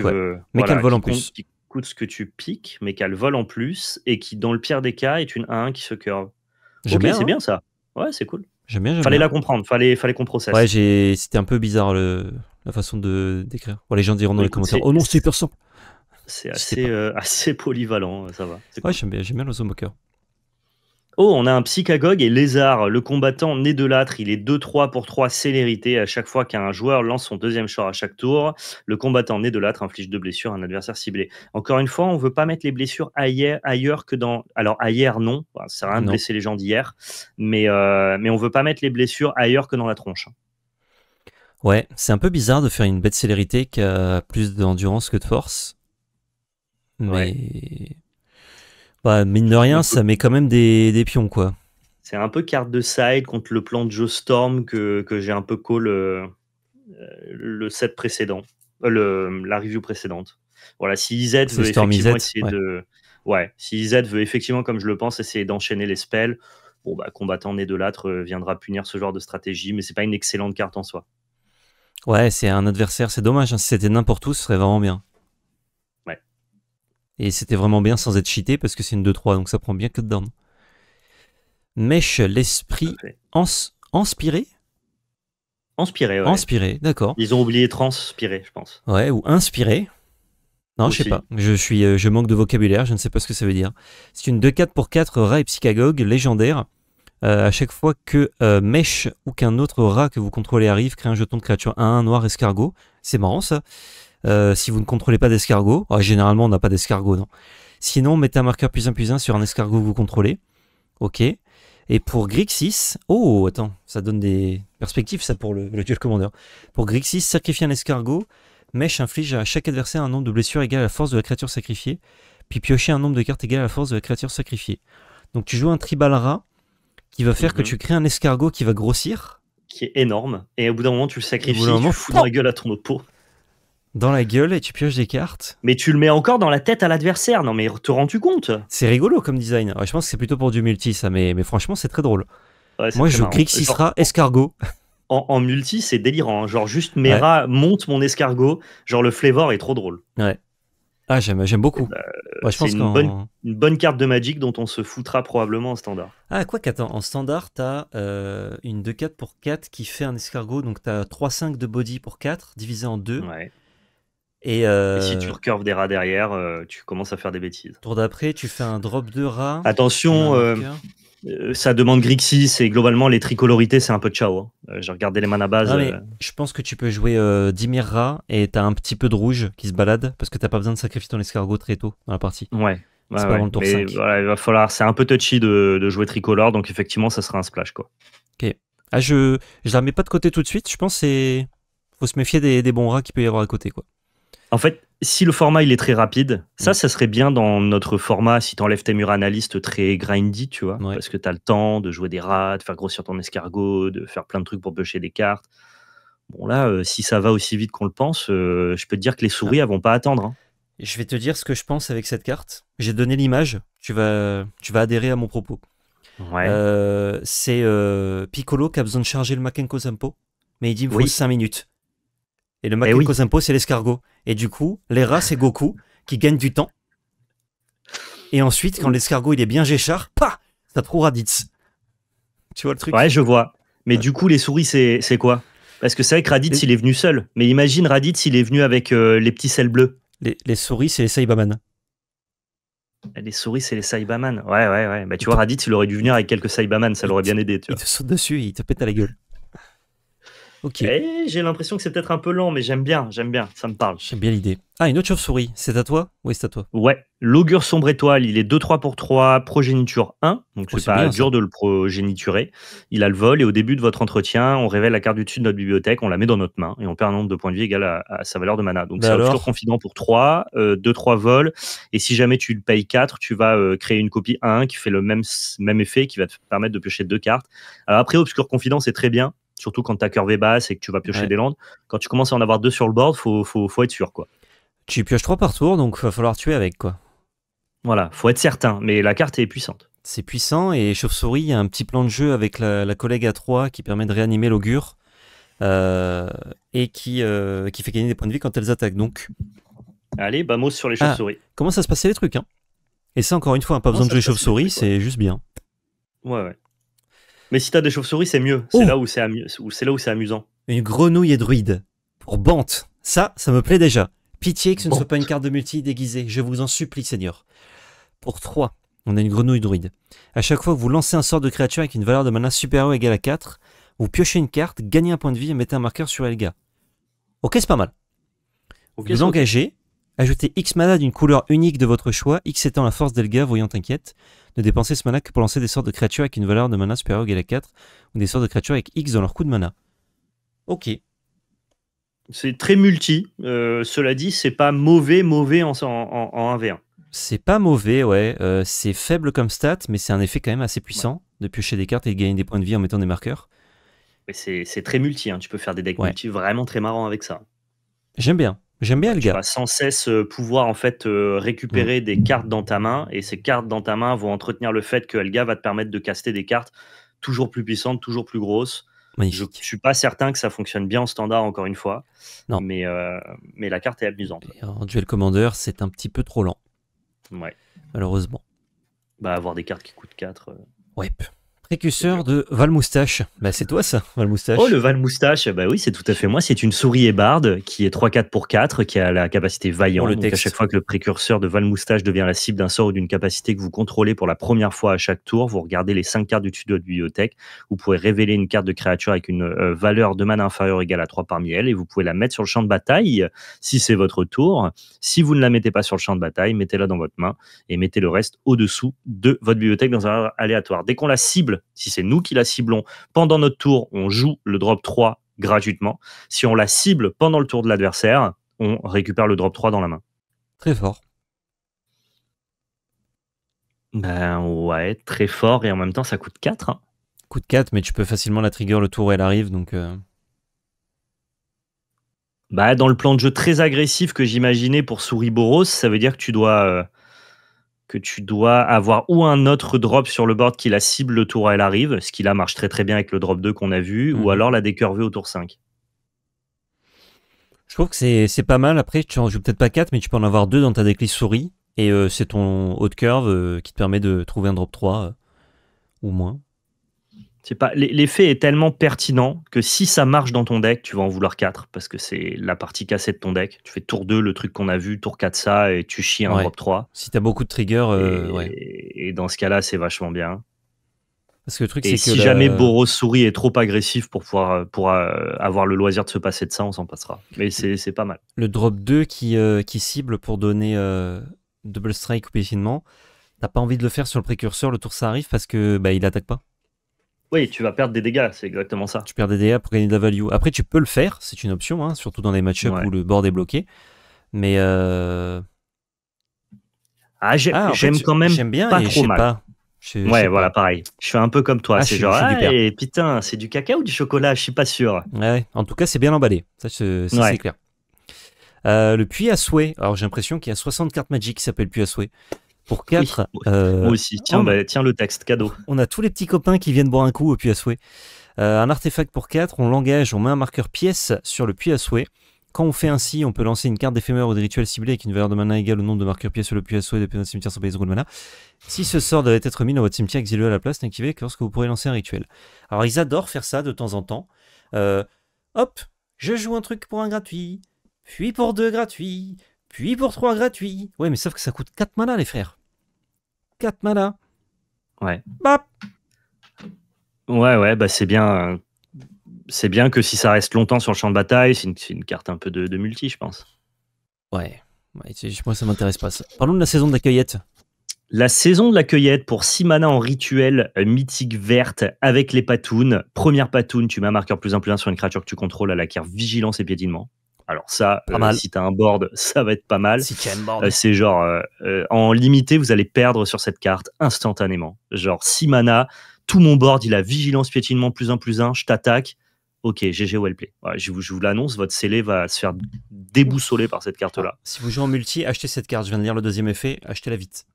Mais qu'elle vole en plus. qui coûte ce que tu piques, mais qu'elle vole en plus, et qui, dans le pire des cas, est une 1 qui se curve. Ok, c'est hein. bien ça. Ouais, c'est cool. J'aime bien, Fallait la comprendre, fallait, fallait qu'on processe. Ouais, c'était un peu bizarre le... la façon de d'écrire. les gens diront dans les commentaires Oh non, c'est hyper simple. C'est assez, euh, assez polyvalent, ça va. Ouais, j'aime bien, j'aime bien l'oiseau Oh, on a un psychagogue et lézard. Le combattant né de l'âtre, il est 2-3 pour 3 célérité. À chaque fois qu'un joueur lance son deuxième sort à chaque tour, le combattant né de l'âtre inflige deux blessures à un adversaire ciblé. Encore une fois, on veut pas mettre les blessures ailleurs, que dans. Alors, ailleurs, non. ça sert à rien de blesser les gens d'hier. Mais, euh, mais on veut pas mettre les blessures ailleurs que dans la tronche. Ouais, c'est un peu bizarre de faire une bête célérité qui a plus d'endurance que de force. Mais. Bah, mine de rien, ça met quand même des, pions, quoi. C'est un peu carte de side contre le plan de Joe Storm que, j'ai un peu call euh, euh, le set précédent, euh, la review précédente. Voilà, si z veut effectivement essayer si veut effectivement, comme je le pense, essayer d'enchaîner les spells, bon, bah, combattant né de l'âtre viendra punir ce genre de stratégie, mais c'est pas une excellente carte en soi. Ouais, c'est un adversaire, c'est dommage. Hein. Si c'était n'importe où, ce serait vraiment bien. Et c'était vraiment bien sans être cheaté parce que c'est une 2-3, donc ça prend bien que dedans. Mèche, l'esprit inspiré Inspiré, ouais. Inspiré, d'accord. Ils ont oublié transpirer, je pense. Ouais, ou inspiré. Non, je sais pas. Je, suis, euh, je manque de vocabulaire, je ne sais pas ce que ça veut dire. C'est une 2-4 pour 4 rat et psychagogue légendaire. Euh, à chaque fois que euh, Mesh ou qu'un autre rat que vous contrôlez arrive, crée un jeton de créature 1 noir escargot. C'est marrant ça. Euh, si vous ne contrôlez pas d'escargot, ah, généralement on n'a pas d'escargot, non. Sinon, mettez un marqueur plus 1 plus 1 sur un escargot que vous contrôlez. Ok. Et pour Grixis, oh attends, ça donne des perspectives ça pour le, le commandeur. Pour Grixis, sacrifier un escargot, Mèche inflige à chaque adversaire un nombre de blessures égal à la force de la créature sacrifiée, puis piocher un nombre de cartes égal à la force de la créature sacrifiée. Donc tu joues un tribal rat qui va faire que mhm. tu crées un escargot qui va grossir. Qui est énorme, et au bout d'un moment tu le sacrifies, tu fous dans la gueule à ton pot dans la gueule et tu pioches des cartes. Mais tu le mets encore dans la tête à l'adversaire. Non, mais te rends-tu compte C'est rigolo comme design. je pense que c'est plutôt pour du multi, ça, mais, mais franchement, c'est très drôle. Moi, je clique sera escargot. En, multi, c'est délirant. Hein. Genre, juste mes monte mon escargot. Genre, le flavor est trop drôle. Ouais. Ah, j'aime, j'aime beaucoup. Euh, c'est je pense une, bonne, une bonne carte de Magic dont on se foutra probablement en standard. Ah, quoi qu'attends, en standard, t'as euh, une 2-4 pour 4 qui fait un escargot. Donc, t'as 3-5 de body pour 4 divisé en 2. Ouais euh, et, si tu recurves des rats derrière, euh, tu commences à faire des bêtises. Tour d'après, tu fais un drop de rats. Attention, euh, ça demande Grixis et globalement les tricolorités, c'est un peu ciao. Hein. J'ai regardé les manas base. Je pense que tu peux jouer Dimir rats et t'as un petit peu de rouge qui se balade parce que t'as pas besoin de sacrifier ton escargot très tôt dans la partie. Ouais. C'est pas ouais. Le tour il va falloir, c'est un peu touchy de, de, jouer tricolore, donc effectivement, ça sera un splash quoi. Ok. Ah, je, je la mets pas de côté tout de suite. Je pense qu'il faut se méfier des, des bons rats qui peut y avoir à côté quoi. En fait, si le format il est très rapide, ça, mm. ça serait bien dans notre format si tu enlèves tes murs analystes très grindy, tu vois, parce que tu as le temps de jouer des rats, de faire grossir ton escargot, de faire plein de trucs pour piocher des cartes. Bon là, euh, si ça va aussi vite qu'on le pense, euh, je peux te dire que les souris, ah. vont pas attendre. Hein. Je vais te dire ce que je pense avec cette carte. J'ai donné l'image, tu vas, tu vas adhérer à mon propos. Euh, c'est Piccolo qui a besoin de charger le Makenko Zampo, mais il dit 5 minutes. Et le macaque eh c'est l'escargot. Et du coup, les rats, c'est Goku qui gagne du temps. Et ensuite, quand l'escargot il est bien Géchard, pas ça trouve Raditz. Tu vois le truc Ouais, je vois. Mais du coup, les souris, c'est quoi Parce que c'est vrai que Raditz, il est venu seul. Mais imagine Raditz, il est venu avec euh, les petits sels bleus. Les, souris, c'est les Saibaman. Les souris, c'est les Saibaman. Ah, ouais, ouais, ouais. Bah, tu vois, Raditz, il aurait dû venir avec quelques Saibaman, ça l'aurait bien aidé. Tu Il te saute dessus, il te pète à la gueule. Ok. J'ai l'impression que c'est peut-être un peu lent, mais j'aime bien, j'aime bien, ça me parle. J'aime bien l'idée. Ah, une autre chauve-souris, c'est à toi Oui, c'est à toi. Ouais, l'augure sombre étoile, il est 2-3 pour 3, progéniture 1, donc oh, c'est pas dur de le progéniturer. Il a le vol, et au début de votre entretien, on révèle la carte du dessus de notre bibliothèque, on la met dans notre main, et on perd un nombre de points de vie égal à, sa valeur de mana. Donc bah c'est un confident pour 3, 2-3 euh, vols, et si jamais tu le payes 4, tu vas euh, créer une copie 1 qui fait le même, même effet, qui va te permettre de piocher deux cartes. Alors après, obscur Confident, c'est très bien, surtout quand ta cœur V basse et que tu vas piocher des landes. Quand tu commences à en avoir deux sur le board, faut, faut, être sûr. quoi. Tu pioches trois par tour, donc il va falloir tuer avec. quoi. Voilà, faut être certain, mais la carte est puissante. C'est puissant et Chauve-souris, il y a un petit plan de jeu avec la, collègue à 3 qui permet de réanimer l'augure euh, et qui, euh, qui fait gagner des points de vie quand elles attaquent. Donc. Allez, bamos sur les chauves-souris. Ah, comment ça se passait les trucs hein Et ça, encore une fois, pas besoin de jouer chauves-souris, c'est juste bien. Ouais, ouais. Mais si t'as des chauves-souris, c'est mieux. C'est oh. là où c'est amusant. Une grenouille et druide. Pour Bante. Ça, ça me plaît déjà. Pitié que ce ne soit pas une carte de multi déguisée. Je vous en supplie, Seigneur. Pour 3, on a une grenouille druide. À chaque fois que vous lancez un sort de créature avec une valeur de mana supérieure ou égale à 4, vous piochez une carte, gagnez un point de vie et mettez un marqueur sur Elga. Ok, c'est pas mal. vous engagez, ajoutez X mana d'une couleur unique de votre choix, X étant la force d'Elga, voyant inquiète. De dépenser ce mana que pour lancer des sortes de créatures avec une valeur de mana supérieure ou égale à 4, ou des sortes de créatures avec X dans leur coût de mana. Ok. C'est très multi. Euh, cela dit, c'est pas mauvais, mauvais en, 1v1. C'est pas mauvais, ouais. Euh, c'est faible comme stat, mais c'est un effet quand même assez puissant de piocher des cartes et de gagner des points de vie en mettant des marqueurs. C'est très multi. Hein. Tu peux faire des decks multi vraiment très marrants avec ça. J'aime bien. J'aime bien Elga. Tu vas sans cesse euh, pouvoir en fait euh, récupérer mm. des cartes dans ta main et ces cartes dans ta main vont entretenir le fait que Elga va te permettre de caster des cartes toujours plus puissantes, toujours plus grosses. Je ne suis pas certain que ça fonctionne bien en standard, encore une fois. Non. Mais, euh, mais la carte est amusante. en duel commandeur, c'est un petit peu trop lent. Ouais. Malheureusement. Bah, avoir des cartes qui coûtent 4. Ouais précurseur de Valmoustache. Bah, c'est toi ça, Valmoustache. Oh, le Valmoustache, bah oui, c'est tout à fait moi. C'est une souris ébarde qui est 3-4 pour 4, qui a la capacité vaillante. à chaque fois que le précurseur de Valmoustache devient la cible d'un sort ou d'une capacité que vous contrôlez pour la première fois à chaque tour, vous regardez les 5 cartes du dessus de votre bibliothèque. Vous pouvez révéler une carte de créature avec une euh, valeur de mana inférieure égale à 3 parmi elles et vous pouvez la mettre sur le champ de bataille si c'est votre tour. Si vous ne la mettez pas sur le champ de bataille, mettez-la dans votre main et mettez le reste au-dessous de votre bibliothèque dans un aléatoire. Dès qu'on la cible si c'est nous qui la ciblons, pendant notre tour, on joue le drop 3 gratuitement. Si on la cible pendant le tour de l'adversaire, on récupère le drop 3 dans la main. Très fort. Ben ouais, très fort et en même temps ça coûte 4. Hein. Coûte 4, mais tu peux facilement la trigger le tour où elle arrive donc. Euh. Bah, dans le plan de jeu très agressif que j'imaginais pour Souris Boros, ça veut dire que tu dois euh, que tu dois avoir ou un autre drop sur le board qui la cible le tour à elle arrive, ce qui là marche très très bien avec le drop 2 qu'on a vu, ou mhm. alors la décurver au tour 5. Je trouve que c'est pas mal. Après, tu en joues peut-être pas 4, mais tu peux en avoir 2 dans ta déclisse souris. Et euh, c'est ton haut de curve euh, qui te permet de trouver un drop 3 euh, ou moins. C'est pas l'effet est tellement pertinent que si ça marche dans ton deck, tu vas en vouloir 4 parce que c'est la partie cassée de ton deck. Tu fais tour 2 le truc qu'on a vu, tour 4 ça et tu chies un drop 3. Si t'as beaucoup de triggers euh, et, dans ce cas-là, c'est vachement bien. Parce que le truc, et si jamais Boros souris est trop agressif pour pouvoir pour euh, avoir le loisir de se passer de ça, on s'en passera. Mais c'est pas mal. Le drop 2 qui, euh, qui cible pour donner double strike ou péchinement, t'as pas envie de le faire sur le précurseur le tour ça arrive parce que bah il attaque pas. Oui, tu vas perdre des dégâts, c'est exactement ça. Tu perds des dégâts pour gagner de la value. Après, tu peux le faire, c'est une option, hein, surtout dans les match où le board est bloqué. Mais. Euh, ah, ah j'aime quand même j'aime bien pas trop mal. ouais, voilà, pareil. Je suis un peu comme toi. Ah, c'est genre, et putain, c'est du caca ou du chocolat Je suis pas sûr. Ouais, en tout cas, c'est bien emballé. Ça, c'est clair. Euh, le puits à souhait. Alors, j'ai l'impression qu'il y a 60 cartes magiques qui s'appellent puits à souhait pour 4. Euh, moi aussi, tiens, bah, tiens le texte, cadeau. On a tous les petits copains qui viennent boire un coup au puits à souhait. Euh, un artefact pour 4, on l'engage, on met un marqueur pièce sur le puits à souhait. Quand on fait ainsi, on peut lancer une carte d'éphémère ou des rituels ciblés avec une valeur de mana égale au nombre de marqueurs pièces sur le puits à souhait depuis notre cimetière sans payer de de mana. Si ce sort devait être mis dans votre cimetière exilé à la place, n'activez que lorsque vous pourrez lancer un rituel. Alors ils adorent faire ça de temps en temps. Euh, hop, je joue un truc pour un gratuit, puis pour deux gratuits, puis pour 3 gratuit. Ouais, mais sauf que ça coûte 4 mana, les frères. 4 mana. Ouais. Bap ouais, ouais, bah c'est bien. Euh, c'est bien que si ça reste longtemps sur le champ de bataille, c'est une, carte un peu de, multi, je pense. Ouais. moi, ça m'intéresse pas. Parlons de la saison de la cueillette. La saison de la cueillette pour 6 mana en rituel euh, mythique verte avec les patounes. Première patoune, tu mets un marqueur plus un plus un sur une créature que tu contrôles à la carte vigilance et piétinement. Alors ça, euh, si t'as un board, ça va être pas mal. Si un board. Euh, c'est genre, euh, en limité, vous allez perdre sur cette carte instantanément. Genre 6 mana, tout mon board, il a vigilance, piétinement, plus 1, plus un, je t'attaque. Ok, GG Wellplay. je vous, l'annonce, votre scellé va se faire déboussoler par cette carte-là. Ah, si vous jouez en multi, achetez cette carte. Je viens de lire le deuxième effet, achetez-la vite.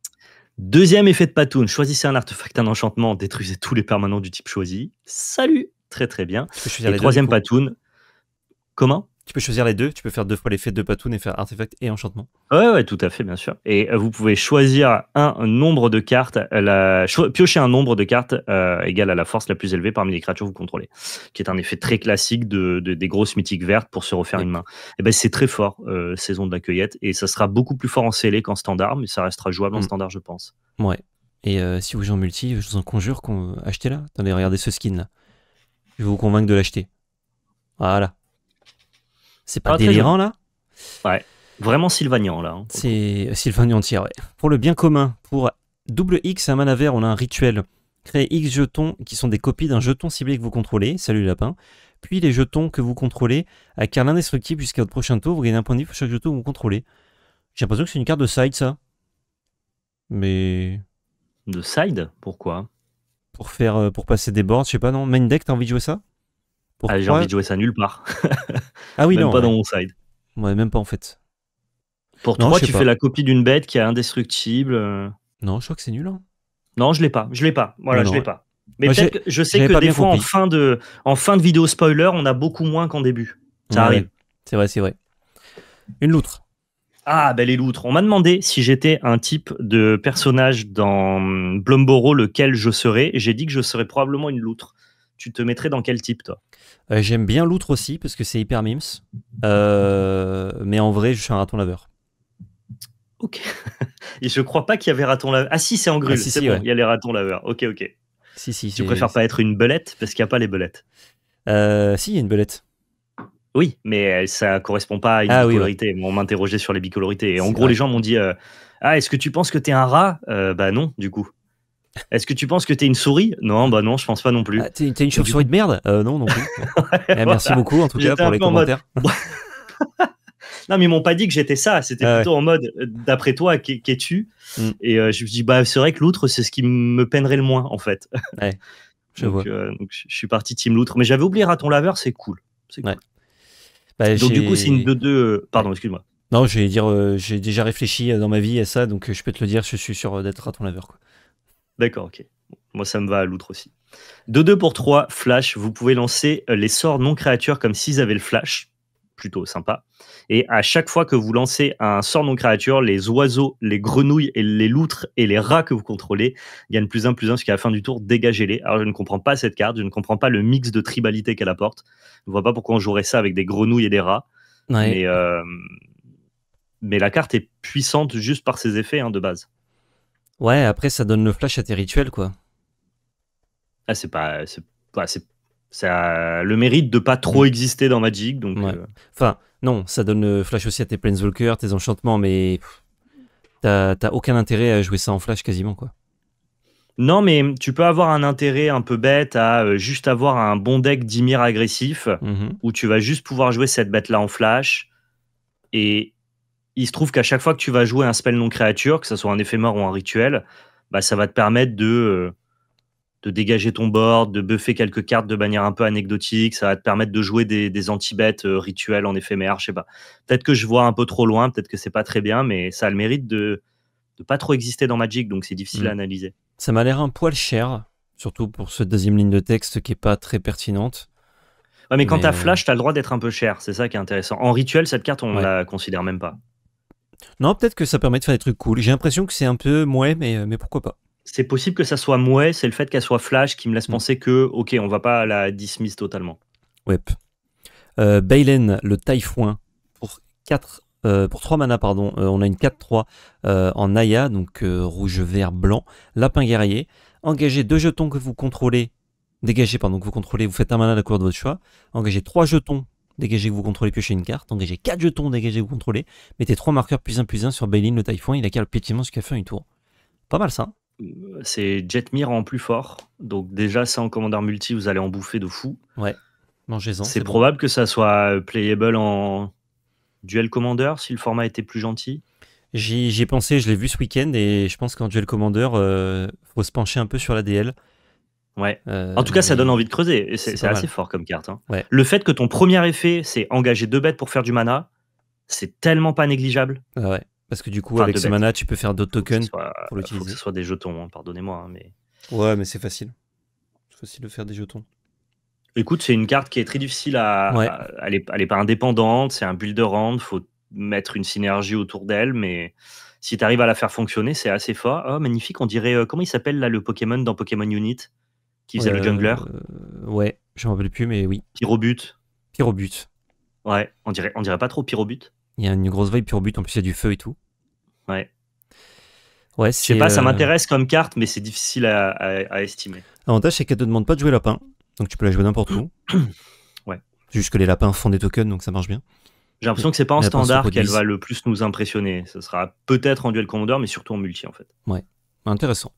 Deuxième effet de patoon, choisissez un artefact, un enchantement, détruisez tous les permanents du type choisi. Salut Très très bien. Et troisième patoon. comment tu peux choisir les deux. Tu peux faire deux fois l'effet de Patoun et faire artefact et enchantement. Ouais, ouais, tout à fait, bien sûr. Et euh, vous pouvez choisir un, nombre de cartes, euh, piocher un nombre de cartes euh, égale à la force la plus élevée parmi les créatures que vous contrôlez, qui est un effet très classique de, des grosses mythiques vertes pour se refaire une main. Et eh ben c'est très fort, saison de la cueillette, et ça sera beaucoup plus fort en scellé qu'en standard, mais ça restera jouable en mm. standard, je pense. Ouais. Et si vous jouez en multi, je vous en conjure, achetez-la. Attendez, regardez ce skin là. Je vais vous convaincre de l'acheter. Voilà. C'est pas ah, délirant là Ouais, vraiment Sylvanian là. Hein, c'est euh, Sylvanian tire. ouais. Pour le bien commun, pour double X à mana on a un rituel. Créer X jetons qui sont des copies d'un jeton ciblé que vous contrôlez. Salut lapin. Puis les jetons que vous contrôlez car l'indestructible jusqu'à votre prochain tour. Vous gagnez un point de vie pour chaque jeton que vous contrôlez. J'ai l'impression que c'est une carte de side ça. Mais. De side Pourquoi pour, faire, euh, pour passer des boards, je sais pas, non Main deck, t'as envie de jouer ça ah, j'ai envie de jouer ça nulle part. ah oui, non. pas dans mon side. Ouais, même pas en fait. Pour toi tu fais la copie d'une bête qui est indestructible. Euh. Non, je crois que c'est nul. Hein. Non, je l'ai pas. Je l'ai pas. Voilà, je l'ai pas. Mais je sais que des fois, en fin, de, en fin de vidéo spoiler, on a beaucoup moins qu'en début. Ça arrive. C'est vrai, c'est vrai. Une loutre. Ah, ben les loutres. On m'a demandé si j'étais un type de personnage dans Blumboro lequel je serais. J'ai dit que je serais probablement une loutre. Tu te mettrais dans quel type, toi euh, j'aime bien l'outre aussi parce que c'est hyper mims, euh, mais en vrai, je suis un raton laveur. Ok. Et je crois pas qu'il y avait raton laveur. Ah si, c'est en grue. Ah, il y a les ratons laveurs. Ok, ok. Si, si. Tu préfères pas être une belette parce qu'il n'y a pas les belettes. Euh, si, il y a une belette. Oui, mais ça correspond pas à une ah bicolorité. On m'interrogeait sur les bicolorités. Et en gros, les gens m'ont dit Ah, est-ce que tu penses que tu es un rat Bah non, du coup. Est-ce que tu penses que t'es une souris Non, bah non, je pense pas non plus. Ah, t'es une chauve-souris de merde euh, Non, non plus. Eh, merci beaucoup en tout cas pour les commentaires. non, mais ils m'ont pas dit que j'étais ça. C'était ah plutôt en mode, euh, d'après toi, qu'es-tu hmm. Et euh, je me dis, bah c'est vrai que l'outre, c'est ce qui me peinerait le moins en fait. Ouais, je vois. Euh, donc, je suis parti team l'outre, mais j'avais oublié raton laveur, c'est cool. C'est cool. Bah, donc du coup, c'est une 2-2. Pardon, excuse-moi. Non, je dire, j'ai déjà réfléchi dans ma vie à ça, donc je peux te le dire, je suis sûr d'être raton laveur. Quoi. D'accord, ok. moi, ça me va à l'outre aussi. De 2 pour 3, flash, vous pouvez lancer euh, les sorts non créatures comme s'ils avaient le flash. Plutôt sympa. Et à chaque fois que vous lancez un sort non créature, les oiseaux, les grenouilles, et les loutres et les rats que vous contrôlez gagnent plus 1, plus 1 jusqu'à la fin du tour. Dégagez-les. Alors, je ne comprends pas cette carte. Je ne comprends pas le mix de tribalité qu'elle apporte. Je ne vois pas pourquoi on jouerait ça avec des grenouilles et des rats. Euh, mais, la carte est puissante juste par ses effets hein, de base. Ouais, après, ça donne le flash à tes rituels, quoi. Ah, c'est pas. C'est, bah, c'est, ça le mérite de pas trop mm. exister dans Magic, donc. Euh, enfin, non, ça donne le flash aussi à tes Planeswalkers, tes enchantements, mais. t'as, aucun intérêt à jouer ça en flash quasiment, quoi. Non, mais tu peux avoir un intérêt un peu bête à euh, juste avoir un bon deck d'Imir agressif, mhm. où tu vas juste pouvoir jouer cette bête-là en flash. Et, il se trouve qu'à chaque fois que tu vas jouer un spell non créature, que ce soit un éphémère ou un rituel, bah, ça va te permettre euh, de, dégager ton board, de buffer quelques cartes de manière un peu anecdotique, ça va te permettre de jouer des, anti-bêtes euh, rituels en éphémère, je sais pas. Peut-être que je vois un peu trop loin, peut-être que c'est pas très bien, mais ça a le mérite de ne pas trop exister dans Magic, donc c'est difficile mm. à analyser. Ça m'a l'air un poil cher, surtout pour cette deuxième ligne de texte qui est pas très pertinente. mais quand tu as euh, flash, as le droit d'être un peu cher, c'est ça qui est intéressant. En rituel, cette carte, on ne la considère même pas. Non, peut-être que ça permet de faire des trucs cool. J'ai l'impression que c'est un peu mouais, mais, euh, mais pourquoi pas C'est possible que ça soit mouais, c'est le fait qu'elle soit flash qui me laisse mm. penser que, ok, on va pas la dismiss totalement. Ouais. Euh, Bailen, le taïfouin, pour 4 euh, pour 3 mana, pardon, euh, on a une 4-3 en Aya, donc rouge, vert, blanc, lapin guerrier. Engagez deux jetons que vous contrôlez, dégagez, pardon, que vous contrôlez, vous faites un mana à la couleur de votre choix. Engagez trois jetons dégagez que vous contrôlez, piochez une carte, j'ai 4 jetons, dégagez que vous contrôlez, mettez 3 marqueurs plus 1 plus 1 sur Bailin le Typhon, il a qu'à effectivement ce qu'a fait une tour. Pas mal ça. Hein. Euh, c'est Jetmir en plus fort, donc déjà ça en commandeur multi, vous allez en bouffer de fou. Ouais, mangez-en. C'est probable que ça soit euh, playable en duel commandeur si le format était plus gentil. J'y ai pensé, je l'ai vu ce week-end et je pense qu'en duel commandeur, il euh, faut se pencher un peu sur la DL. Euh, en tout cas, ça donne envie de creuser. C'est assez fort comme carte. Hein. Le fait que ton premier effet, c'est engager deux bêtes pour faire du mana, c'est tellement pas négligeable ah Parce que du coup, avec ce mana, tu peux faire d'autres tokens pour l'utiliser. Faut que ce soit des jetons, hein. pardonnez-moi. Hein, mais... Ouais, mais c'est facile. C'est facile de faire des jetons. Écoute, c'est une carte qui est très difficile à. Ouais. elle, est, pas indépendante, c'est un builder rendre faut mettre une synergie autour d'elle, mais si tu arrives à la faire fonctionner, c'est assez fort. Oh, magnifique, on dirait. Euh, comment il s'appelle là le Pokémon dans Pokémon Unit qui faisait le jungler. Euh, ouais, je m'en rappelle plus, mais oui. Pyrobut. Pyrobut. Ouais, on dirait, on dirait pas trop but. Il y a une grosse vibe but en plus il y a du feu et tout. Ouais. Ouais, je sais pas, ça euh, m'intéresse comme carte, mais c'est difficile à, estimer. L'avantage, c'est qu'elle te demande pas de jouer lapin, donc tu peux la jouer n'importe où. ouais. Juste que les lapins font des tokens, donc ça marche bien. J'ai l'impression que c'est pas en standard qu'elle va le plus nous impressionner. Ce sera peut-être en duel commandeur, mais surtout en multi en fait. Ouais, intéressant.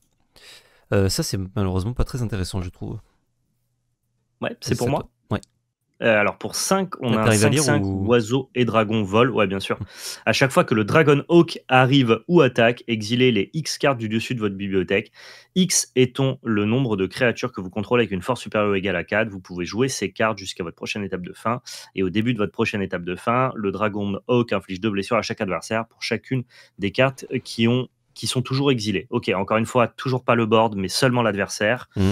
Euh, ça, c'est malheureusement pas très intéressant, je trouve. Ouais, c'est pour moi. Ouais. Euh, alors pour 5, on a un 5, oiseau et dragon vol, ouais bien sûr. Hmm. à chaque fois que le dragon hawk arrive ou attaque, exilez les X cartes du dessus de votre bibliothèque. X étant le nombre de créatures que vous contrôlez avec une force supérieure ou égale à 4, vous pouvez jouer ces cartes jusqu'à votre prochaine étape de fin. Et au début de votre prochaine étape de fin, le dragon hawk inflige deux blessures à chaque adversaire pour chacune des cartes qui ont qui sont toujours exilés. Ok, encore une fois, toujours pas le board, mais seulement l'adversaire. Mm.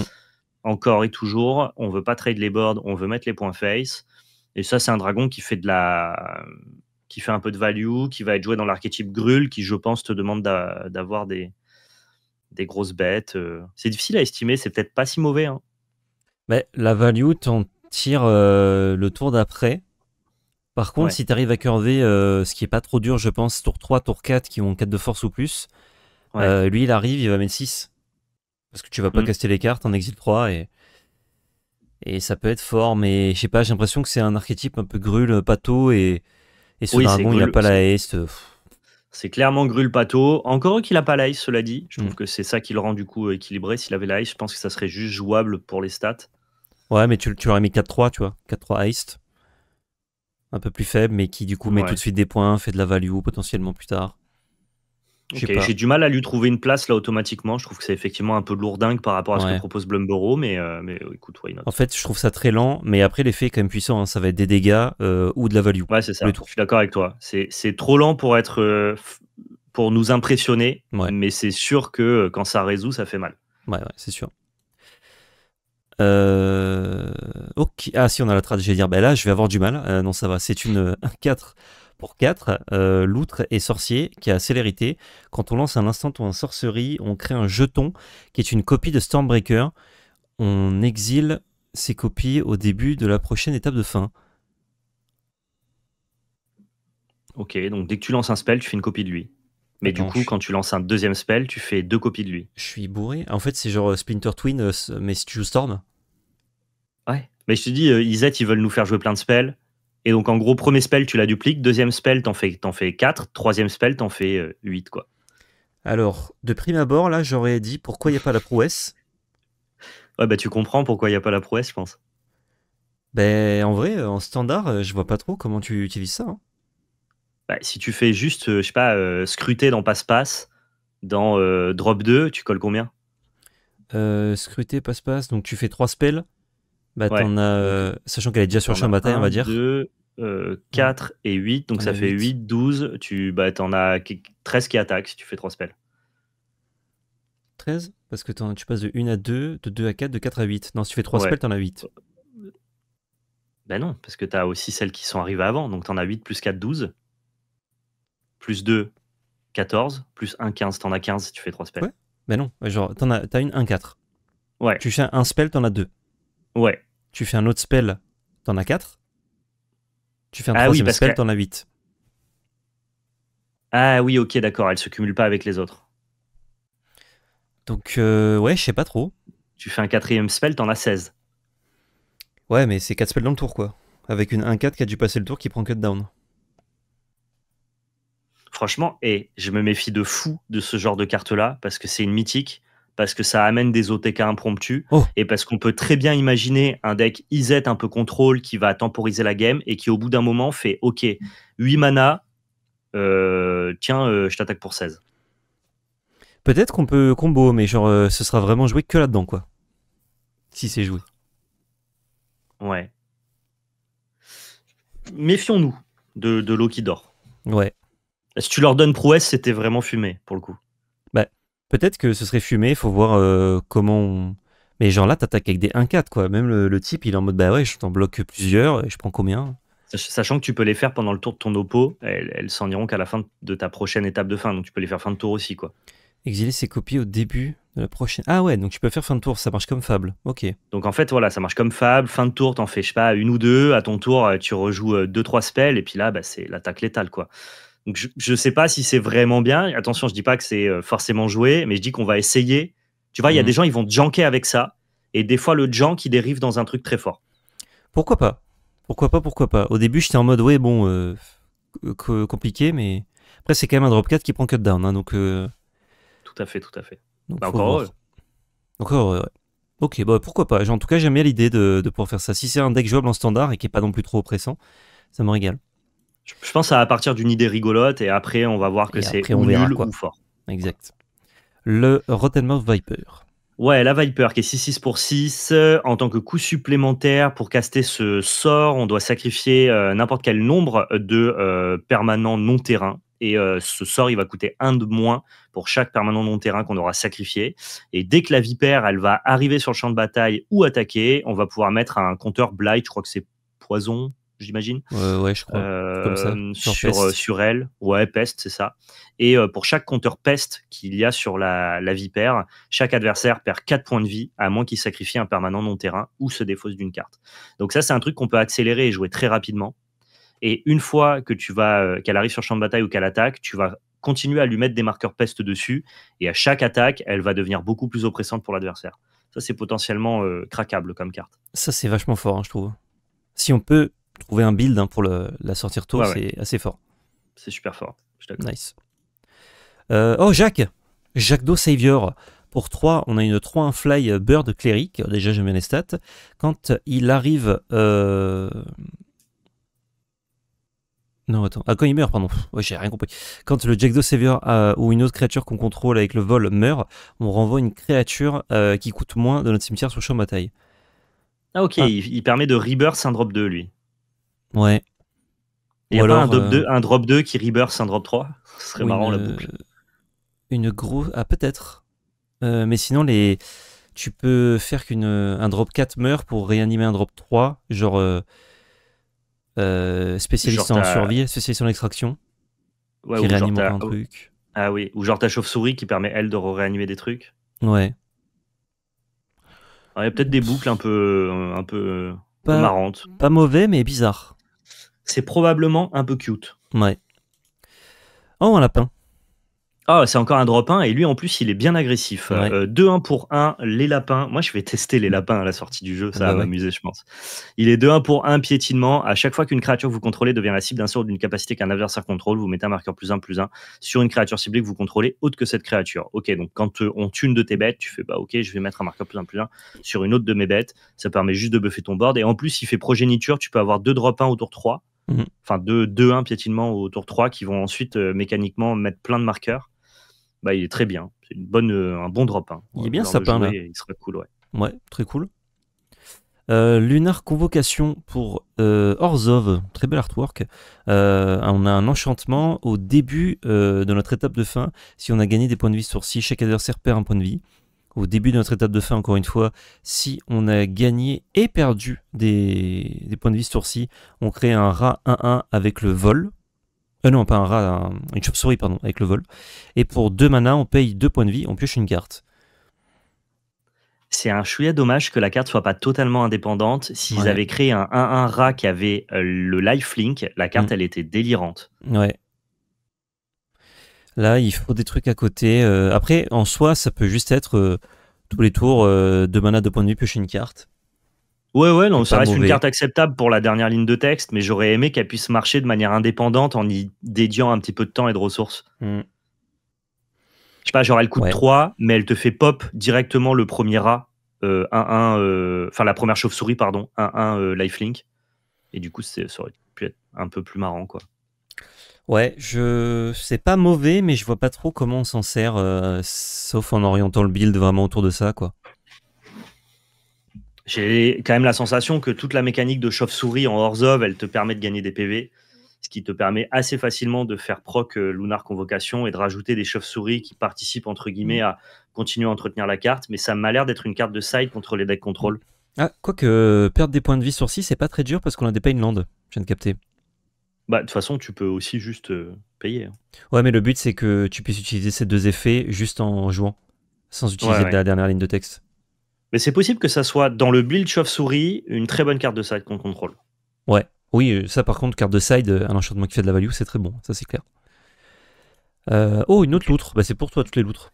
Encore et toujours, on veut pas trade les boards, on veut mettre les points face. Et ça, c'est un dragon qui fait de la, qui fait un peu de value, qui va être joué dans l'archétype grul, qui je pense te demande d'avoir des, des grosses bêtes. Euh. C'est difficile à estimer, c'est peut-être pas si mauvais. Hein. Mais la value, t'en tire euh, le tour d'après. Par contre, si tu arrives à curver, euh, ce qui est pas trop dur, je pense, tour 3, tour 4 qui ont 4 de force ou plus, euh, lui, il arrive, il va mettre 6. Parce que tu vas pas mm. caster les cartes en exil 3 et, et ça peut être fort, mais je sais pas, j'ai l'impression que c'est un archétype un peu grul, euh, pâteau et, et ce dragon, il a pas la haste. Euh, c'est clairement grul, pâteau Encore qu'il a pas la cela dit. Je trouve mm. que c'est ça qui le rend du coup équilibré. S'il avait la haste, je pense que ça serait juste jouable pour les stats. Ouais, mais tu, tu aurais mis 4-3, tu vois. 4-3 haste. Un peu plus faible, mais qui du coup met tout de suite des points, fait de la value potentiellement plus tard. J'ai du mal à lui trouver une place là automatiquement. Je trouve que c'est effectivement un peu lourdingue par rapport à ce que propose Blumborough, mais, euh, mais euh, écoute, why not En fait, je trouve ça très lent, mais après, l'effet est quand même puissant. Hein. Ça va être des dégâts euh, ou de la value. Ouais, c'est ça. Je suis d'accord avec toi. C'est trop lent pour être. pour nous impressionner, mais c'est sûr que quand ça résout, ça fait mal. Ouais, c'est sûr. Euh... Ah si, on a la trad, vais dire, ben là, je vais avoir du mal. non, ça va, c'est une 4 pour 4, euh, l'outre est sorcier qui a célérité. Quand on lance un instant ou un sorcerie, on crée un jeton qui est une copie de Stormbreaker. On exile ces copies au début de la prochaine étape de fin. Ok, donc dès que tu lances un spell, tu fais une copie de lui. Mais du coup, quand tu lances un deuxième spell, tu fais deux copies de lui. Je suis bourré. En fait, c'est genre euh, Splinter Twin, euh, mais si tu joues Storm. Ouais. Mais je te dis, ils veulent nous faire jouer plein de spells. Et donc, en gros, premier spell, tu la dupliques. Deuxième spell, t'en fais, t'en fais 4. Troisième spell, t'en fais euh, huit, 8, quoi. Alors, de prime abord, là, j'aurais dit pourquoi il n'y a pas la prouesse. Ouais, bah tu comprends pourquoi il n'y a pas la prouesse, je pense. Ben, en vrai, euh, en standard, euh, je vois pas trop comment tu utilises ça. Hein. Bah, si tu fais juste, je sais pas, scruter dans passe-passe, dans drop 2, tu colles combien Scruter passe-passe, donc tu fais trois spells. Bah, as, euh, sachant qu'elle est déjà sur champ bataille, on va dire. 2, 4 euh, et 8, donc ça fait 8. 12. Tu bah, en as 13 qui attaquent si tu fais 3 spells. 13 Parce que tu passes de 1 à 2, de 2 à 4, de 4 à 8. Non, si tu fais 3 spells, t'en as 8. Ben bah, non, parce que t'as aussi celles qui sont arrivées avant. Donc t'en as 8 plus 4, 12. Plus 2, 14. Plus 1, 15. T'en as 15 si tu fais 3 spells. bah non, genre, t'en as, une 1, 4. Ouais. Tu fais un spell, t'en as 2. Ouais. Tu fais un autre spell, t'en as 4. Tu fais un ah troisième spell, t'en as 8. Ah oui, ok, d'accord, elle se cumule pas avec les autres. Donc, euh, ouais, je sais pas trop. Tu fais un quatrième spell, t'en as 16. Ouais, mais c'est 4 spells dans le tour, quoi. Avec une 1-4 qui a dû passer le tour qui prend cut down. Franchement, et eh, je me méfie de fou de ce genre de carte-là, parce que c'est une mythique parce que ça amène des OTK impromptus oh. et parce qu'on peut très bien imaginer un deck IZ un peu contrôle qui va temporiser la game et qui au bout d'un moment fait OK, 8 mana, euh, tiens, euh, je t'attaque pour 16. Peut-être qu'on peut combo, mais genre euh, ce sera vraiment joué que là-dedans quoi. Si c'est joué. Ouais. Méfions-nous de, de l'eau qui dort. Ouais. Si tu leur donnes prouesse, c'était vraiment fumé pour le coup. Peut-être que ce serait fumé, il faut voir euh, comment Mais genre là, t'attaques avec des 1-4, quoi. Même le, type, il est en mode, bah ouais, je t'en bloque plusieurs, et je prends combien Sachant que tu peux les faire pendant le tour de ton oppo, elles, s'en iront qu'à la fin de ta prochaine étape de fin, donc tu peux les faire fin de tour aussi, quoi. Exiler ses copies au début de la prochaine. Ah ouais, donc tu peux faire fin de tour, ça marche comme Fable. Ok. Donc en fait, voilà, ça marche comme Fable. Fin de tour, t'en fais, je sais pas, une ou deux. À ton tour, euh, tu rejoues euh, deux, trois spells, et puis là, bah, c'est l'attaque létale, quoi. Donc je ne sais pas si c'est vraiment bien. Attention, je dis pas que c'est euh, forcément joué, mais je dis qu'on va essayer. Tu vois, il y a mm. des gens, ils vont janker avec ça. Et des fois, le jank, qui dérive dans un truc très fort. Pourquoi pas Pourquoi pas Pourquoi pas Au début, j'étais en mode, ouais, bon, euh, euh, compliqué, mais après, c'est quand même un drop 4 qui prend cut down. Hein, donc, Tout à fait, tout à fait. Bah, encore Encore ouais. Ok, bah pourquoi pas. En tout cas, j'aime bien l'idée de, de pouvoir faire ça. Si c'est un deck jouable en standard et qui est pas non plus trop oppressant, ça me régale. Je pense à partir d'une idée rigolote et après on va voir que c'est nul ou fort. Exact. Le Rottenmouth Viper. Ouais, la Viper qui est 6-6 pour 6. Euh, en tant que coût supplémentaire, pour caster ce sort, on doit sacrifier euh, n'importe quel nombre de euh, permanents non terrains Et ce sort, il va coûter un de moins pour chaque permanent non-terrain qu'on aura sacrifié. Et dès que la Vipère, elle va arriver sur le champ de bataille ou attaquer, on va pouvoir mettre un compteur Blight, je crois que c'est poison, j'imagine. Ouais, ouais, je crois. Euh, sur, euh, sur, elle. Ouais, peste, c'est ça. Et euh, pour chaque compteur peste qu'il y a sur la, vipère, chaque adversaire perd 4 points de vie, à moins qu'il sacrifie un permanent non-terrain ou se défausse d'une carte. Donc ça, c'est un truc qu'on peut accélérer et jouer très rapidement. Et une fois que tu vas, qu'elle arrive sur champ de bataille ou qu'elle attaque, tu vas continuer à lui mettre des marqueurs peste dessus. Et à chaque attaque, elle va devenir beaucoup plus oppressante pour l'adversaire. Ça, c'est potentiellement craquable comme carte. Ça, c'est vachement fort, hein, je trouve. Si on peut trouver un build hein, pour le, la sortir tôt, c'est assez fort. C'est super fort, je Nice. Euh, oh, Jacques Jacques Do Savior. Pour 3, on a une 3 un fly euh, bird cleric. Euh, déjà, j'aime bien les stats. Quand il arrive. Non, attends. Ah, quand il meurt, pardon. Ouais, j'ai rien compris. Quand le Jack Do Savior ou une autre créature qu'on contrôle avec le vol meurt, on renvoie une créature qui coûte moins de notre cimetière sur champ bataille. Ah, ok. Ah. Il, permet de rebirth un drop 2, lui. Ouais. Et y a alors, pas un drop, 2, euh, un drop 2 qui rebirth un drop 3 Ce serait marrant la euh, boucle. Une grosse. Ah, peut-être. Euh, mais sinon, les... tu peux faire qu'un drop 4 meurt pour réanimer un drop 3, genre spécialiste en survie, spécialiste en extraction, ouais, qui réanime un truc. Ah oui, ou genre ta chauve-souris qui permet, elle, de réanimer des trucs. Ouais. Il y a peut-être des boucles un peu, un peu marrantes. Pas mauvais, mais bizarre c'est probablement un peu cute. Ouais. Oh, un lapin. Ah, c'est encore un drop 1 et lui en plus il est bien agressif. 2-1 euh, pour 1, les lapins. Moi je vais tester les lapins à la sortie du jeu, ça bah va m'amuser je pense. Il est 2-1 pour 1 piétinement. À chaque fois qu'une créature que vous contrôlez devient la cible d'un sort d'une capacité qu'un adversaire contrôle, vous mettez un marqueur plus 1 plus 1 sur une créature ciblée que vous contrôlez autre que cette créature. Ok, donc quand euh, on tue une de tes bêtes, tu fais bah ok, je vais mettre un marqueur plus 1 plus 1 sur une autre de mes bêtes. Ça permet juste de buffer ton board et en plus il fait progéniture, tu peux avoir deux drop 1 autour 3 Mhm. Enfin, 2-1 piétinement au tour 3 qui vont ensuite euh, mécaniquement mettre plein de marqueurs. Bah, il est très bien. C'est une bonne, euh, un bon drop. Hein. Il est euh, bien sapin Il serait cool, ouais. Ouais, très cool. Lunar Convocation pour euh, Orzov, très bel artwork. on a un enchantement au début de notre étape de fin. Si on a gagné des points de vie sur 6, chaque adversaire perd un point de vie au début de notre étape de fin, encore une fois, si on a gagné et perdu des, points de vie ce tour-ci, on crée un rat 1-1 avec le vol. Euh, non, pas un rat, une chauve-souris, pardon, avec le vol. Et pour deux mana, on paye deux points de vie, on pioche une carte. C'est un chouïa dommage que la carte soit pas totalement indépendante. S'ils avaient créé un 1-1 rat qui avait euh, le lifelink, la carte, mm. elle était délirante. Ouais. Là, il faut des trucs à côté. Euh, après, en soi, ça peut juste être euh, tous les tours euh, de mana de point de vue piocher une carte. Ouais, ouais, non, ça reste une carte acceptable pour la dernière ligne de texte, mais j'aurais aimé qu'elle puisse marcher de manière indépendante en y dédiant un petit peu de temps et de ressources. Hmm. Je sais pas, genre elle coûte 3, mais elle te fait pop directement le premier rat, 1-1, enfin la première chauve-souris, pardon, 1-1 lifelink. Et du coup, ça aurait pu être un peu plus marrant, quoi. Ouais, je c'est pas mauvais, mais je vois pas trop comment on s'en sert, euh, sauf en orientant le build vraiment autour de ça, quoi. J'ai quand même la sensation que toute la mécanique de chauve-souris en hors Orzhov, elle te permet de gagner des PV, ce qui te permet assez facilement de faire proc euh, Lunar Convocation et de rajouter des chauves-souris qui participent entre guillemets à continuer à entretenir la carte, mais ça m'a l'air d'être une carte de side contre les decks contrôle. Ah, quoique euh, perdre des points de vie sur 6, c'est pas très dur parce qu'on a des land, je viens de capter. Bah, de toute façon, tu peux aussi juste euh, payer. Hein. Ouais, mais le but, c'est que tu puisses utiliser ces deux effets juste en jouant, sans utiliser la dernière ligne de texte. Mais c'est possible que ça soit dans le build chauve-souris une très bonne carte de side qu'on contrôle. Ouais. Oui, euh, ça par contre, carte de side, euh, un enchantement qui fait de la value, c'est très bon, ça c'est clair. oh, une autre loutre, bah, c'est pour toi toutes les loutres.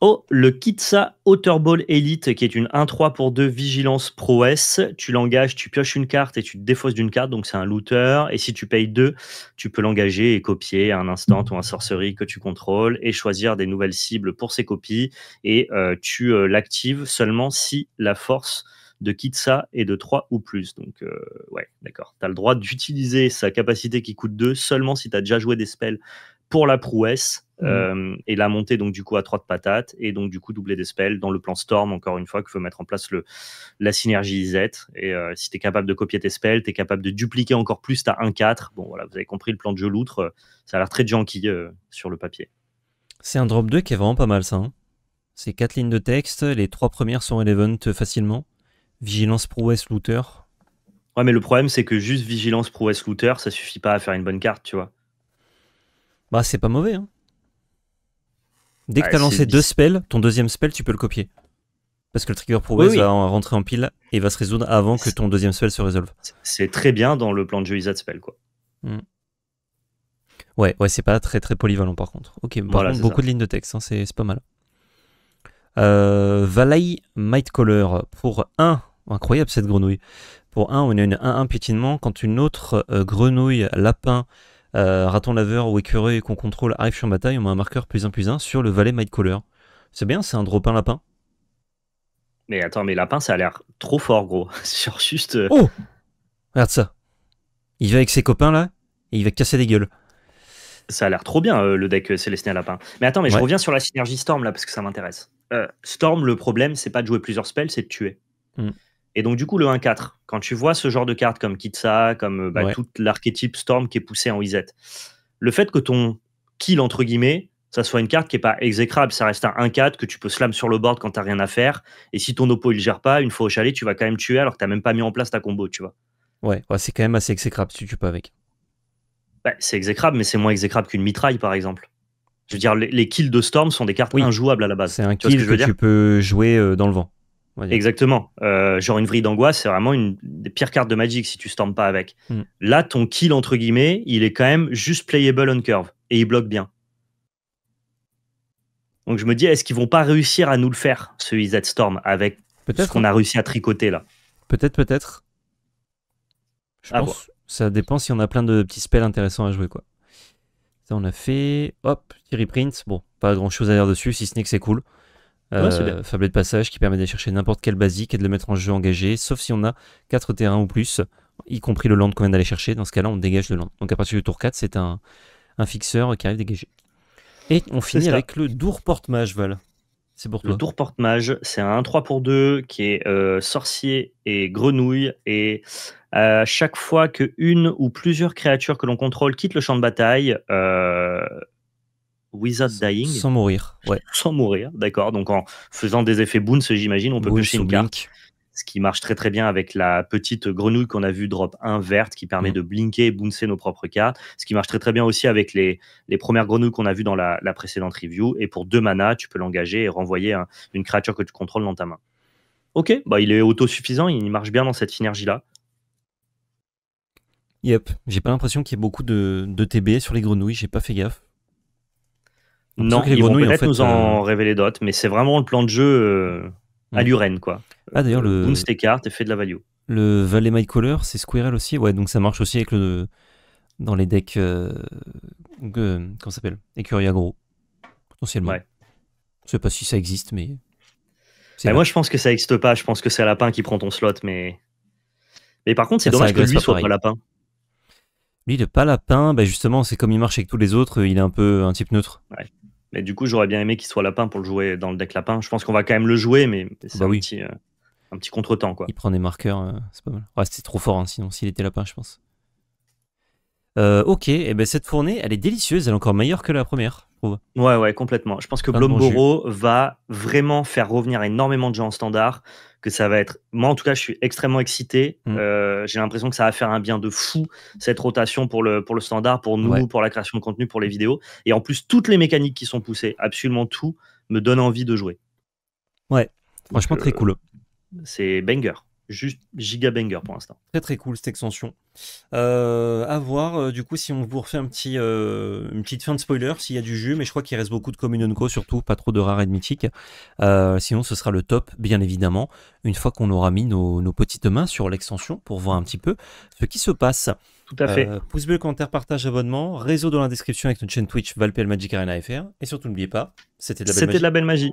Oh, le Kitsa Ball Elite, qui est une 1-3 pour 2 vigilance prouesse. Tu l'engages, tu pioches une carte et tu te défausses d'une carte, donc c'est un looter. Et si tu payes 2, tu peux l'engager et copier un instant ou un sorcerie que tu contrôles et choisir des nouvelles cibles pour ses copies. Et euh, tu euh, l'actives seulement si la force de Kitsa est de 3 ou plus. Donc, euh, ouais, d'accord. Tu as le droit d'utiliser sa capacité qui coûte 2 seulement si tu as déjà joué des spells pour la prouesse mmh. euh, et la montée donc du coup à 3 de patates et donc du coup doublé spells dans le plan Storm encore une fois que faut mettre en place le, la synergie Z et euh, si tu es capable de copier tes spells, tu es capable de dupliquer encore plus ta 1-4, bon voilà vous avez compris le plan de jeu loutre, euh, ça a l'air très janky sur le papier. C'est un drop 2 qui est vraiment pas mal ça, hein. c'est 4 lignes de texte, les trois premières sont relevant facilement, vigilance prouesse looter. Ouais mais le problème c'est que juste vigilance prouesse looter ça suffit pas à faire une bonne carte tu vois bah, c'est pas mauvais. Hein. Dès que tu t'as lancé deux spells, ton deuxième spell, tu peux le copier. Parce que le trigger pour oui, va rentrer en pile et va se résoudre avant que ton deuxième spell se résolve. C'est très bien dans le plan de jeu de Spell, quoi. Hmm. Ouais, ouais, c'est pas très très polyvalent par contre. Ok, beaucoup de lignes de texte, hein, c'est pas mal. Euh, Might Mightcaller pour 1. Incroyable cette grenouille. Pour 1, on a une 1-1 piétinement. Quand une autre euh, grenouille lapin euh, raton laveur ou écureuil qu'on contrôle arrive sur bataille, on met un marqueur plus un plus un sur le valet mightcaller. C'est bien, c'est un drop 1 lapin. Mais attends, mais lapin, ça a l'air trop fort, gros. sur juste. Euh, oh Regarde ça. Il va avec ses copains là, et il va casser des gueules. Ça a l'air trop bien euh, le deck Célestin Lapin. Mais attends, mais je reviens sur la synergie Storm là, parce que ça m'intéresse. Storm, le problème, c'est pas de jouer plusieurs spells, c'est de tuer. Hmm. Et donc, du coup, le 1-4, quand tu vois ce genre de carte comme Kitsa, comme euh, bah, tout l'archétype Storm qui est poussé en Izet, le fait que ton kill, entre guillemets, ça soit une carte qui n'est pas exécrable, ça reste un 1-4 que tu peux slam sur le board quand t'as rien à faire. Et si ton oppo il gère pas, une fois au chalet, tu vas quand même tuer alors que t'as même pas mis en place ta combo, tu vois. Ouais, ouais c'est quand même assez exécrable si tu peux pas avec. Bah, c'est exécrable, mais c'est moins exécrable qu'une mitraille, par exemple. Je veux dire, les, kills de Storm sont des cartes injouables à la base. C'est un kill que tu peux jouer euh, dans le vent. Exactement. Euh, genre une vrille d'angoisse, c'est vraiment une des pires cartes de Magic si tu stormes pas avec. Hmm. Là, ton kill, entre guillemets, il est quand même juste playable on curve et il bloque bien. Donc je me dis, est-ce qu'ils vont pas réussir à nous le faire, ce z Storm, avec ce qu'on hein. a réussi à tricoter là Peut-être, peut-être. ça dépend si on a plein de petits spells intéressants à jouer quoi. Ça, on a fait. Hop, petit reprint. Bon, pas grand chose à dire dessus, si ce n'est que c'est cool. Euh, de passage qui permet de chercher n'importe quel basique et de le mettre en jeu engagé, sauf si on a 4 terrains ou plus, y compris le land qu'on vient d'aller chercher. Dans ce cas-là, on dégage le land. Donc à partir du tour 4, c'est un, fixeur qui arrive dégagé. Et on finit avec le Dour Porte-Mage, Val. C'est pour toi. Le Dour Porte-Mage, c'est un 3 pour 2 qui est euh, sorcier et grenouille. Et à chaque fois que une ou plusieurs créatures que l'on contrôle quittent le champ de bataille, euh, Without Dying. Sans mourir, ouais. Sans mourir, d'accord. Donc en faisant des effets boons, j'imagine, on peut piocher une Blink. Ce qui marche très très bien avec la petite grenouille qu'on a vue drop 1 verte qui permet mm. de blinker et boonser nos propres cartes. Ce qui marche très très bien aussi avec les, premières grenouilles qu'on a vues dans la, précédente review. Et pour deux mana, tu peux l'engager et renvoyer une créature que tu contrôles dans ta main. Ok, bah, il est autosuffisant, il marche bien dans cette synergie-là. Yep, j'ai pas l'impression qu'il y ait beaucoup de TB sur les grenouilles, j'ai pas fait gaffe. Non, ils vont peut-être nous en euh, révéler d'autres, mais c'est vraiment le plan de jeu euh, à mm. l'urène, quoi. Ah, d'ailleurs, le. Boons tes et de la value. Le Valley My Color, c'est Squirrel aussi. Ouais, donc ça marche aussi avec le. Dans les decks. Euh... s'appelle Écuria gros Potentiellement. Ouais. Je sais pas si ça existe, mais. Bah, moi, je pense que ça n'existe pas. Je pense que c'est Lapin qui prend ton slot, mais. Mais par contre, c'est dommage que lui soit pas Lapin. Lui, de pas Lapin. Bah, justement, c'est comme il marche avec tous les autres, il est un peu un type neutre. Ouais. Mais du coup, j'aurais bien aimé qu'il soit lapin pour le jouer dans le deck lapin. Je pense qu'on va quand même le jouer, mais c'est bah un, petit, euh, un petit contretemps. Quoi. Il prend des marqueurs, euh, c'est pas mal. Ouais, c'était trop fort, hein, sinon, s'il était lapin, je pense. Euh, ok, et eh ben cette fournée, elle est délicieuse, elle est encore meilleure que la première, Ouais, ouais, complètement. Je pense que Blomboro va vraiment faire revenir énormément de gens en standard que ça va être. Moi, en tout cas, je suis extrêmement excité. Mm. Euh, j'ai l'impression que ça va faire un bien de fou, cette rotation pour le, pour le standard, pour nous, pour la création de contenu, pour les vidéos. Et en plus, toutes les mécaniques qui sont poussées, absolument tout, me donne envie de jouer. Ouais, franchement, très euh, cool. C'est banger juste giga banger pour l'instant. Très très cool cette extension. Euh, à voir euh, du coup si on vous refait un petit, euh, une petite fin de spoiler s'il y a du jus, mais je crois qu'il reste beaucoup de Communion Co surtout, pas trop de rares et de mythiques. Euh, sinon ce sera le top bien évidemment une fois qu'on aura mis nos, petites mains sur l'extension pour voir un petit peu ce qui se passe. Tout à fait. pouce bleu, commentaire, partage, abonnement, réseau dans la description avec notre chaîne Twitch Valpel Magic Arena FR et surtout n'oubliez pas, c'était C'était de la belle magie.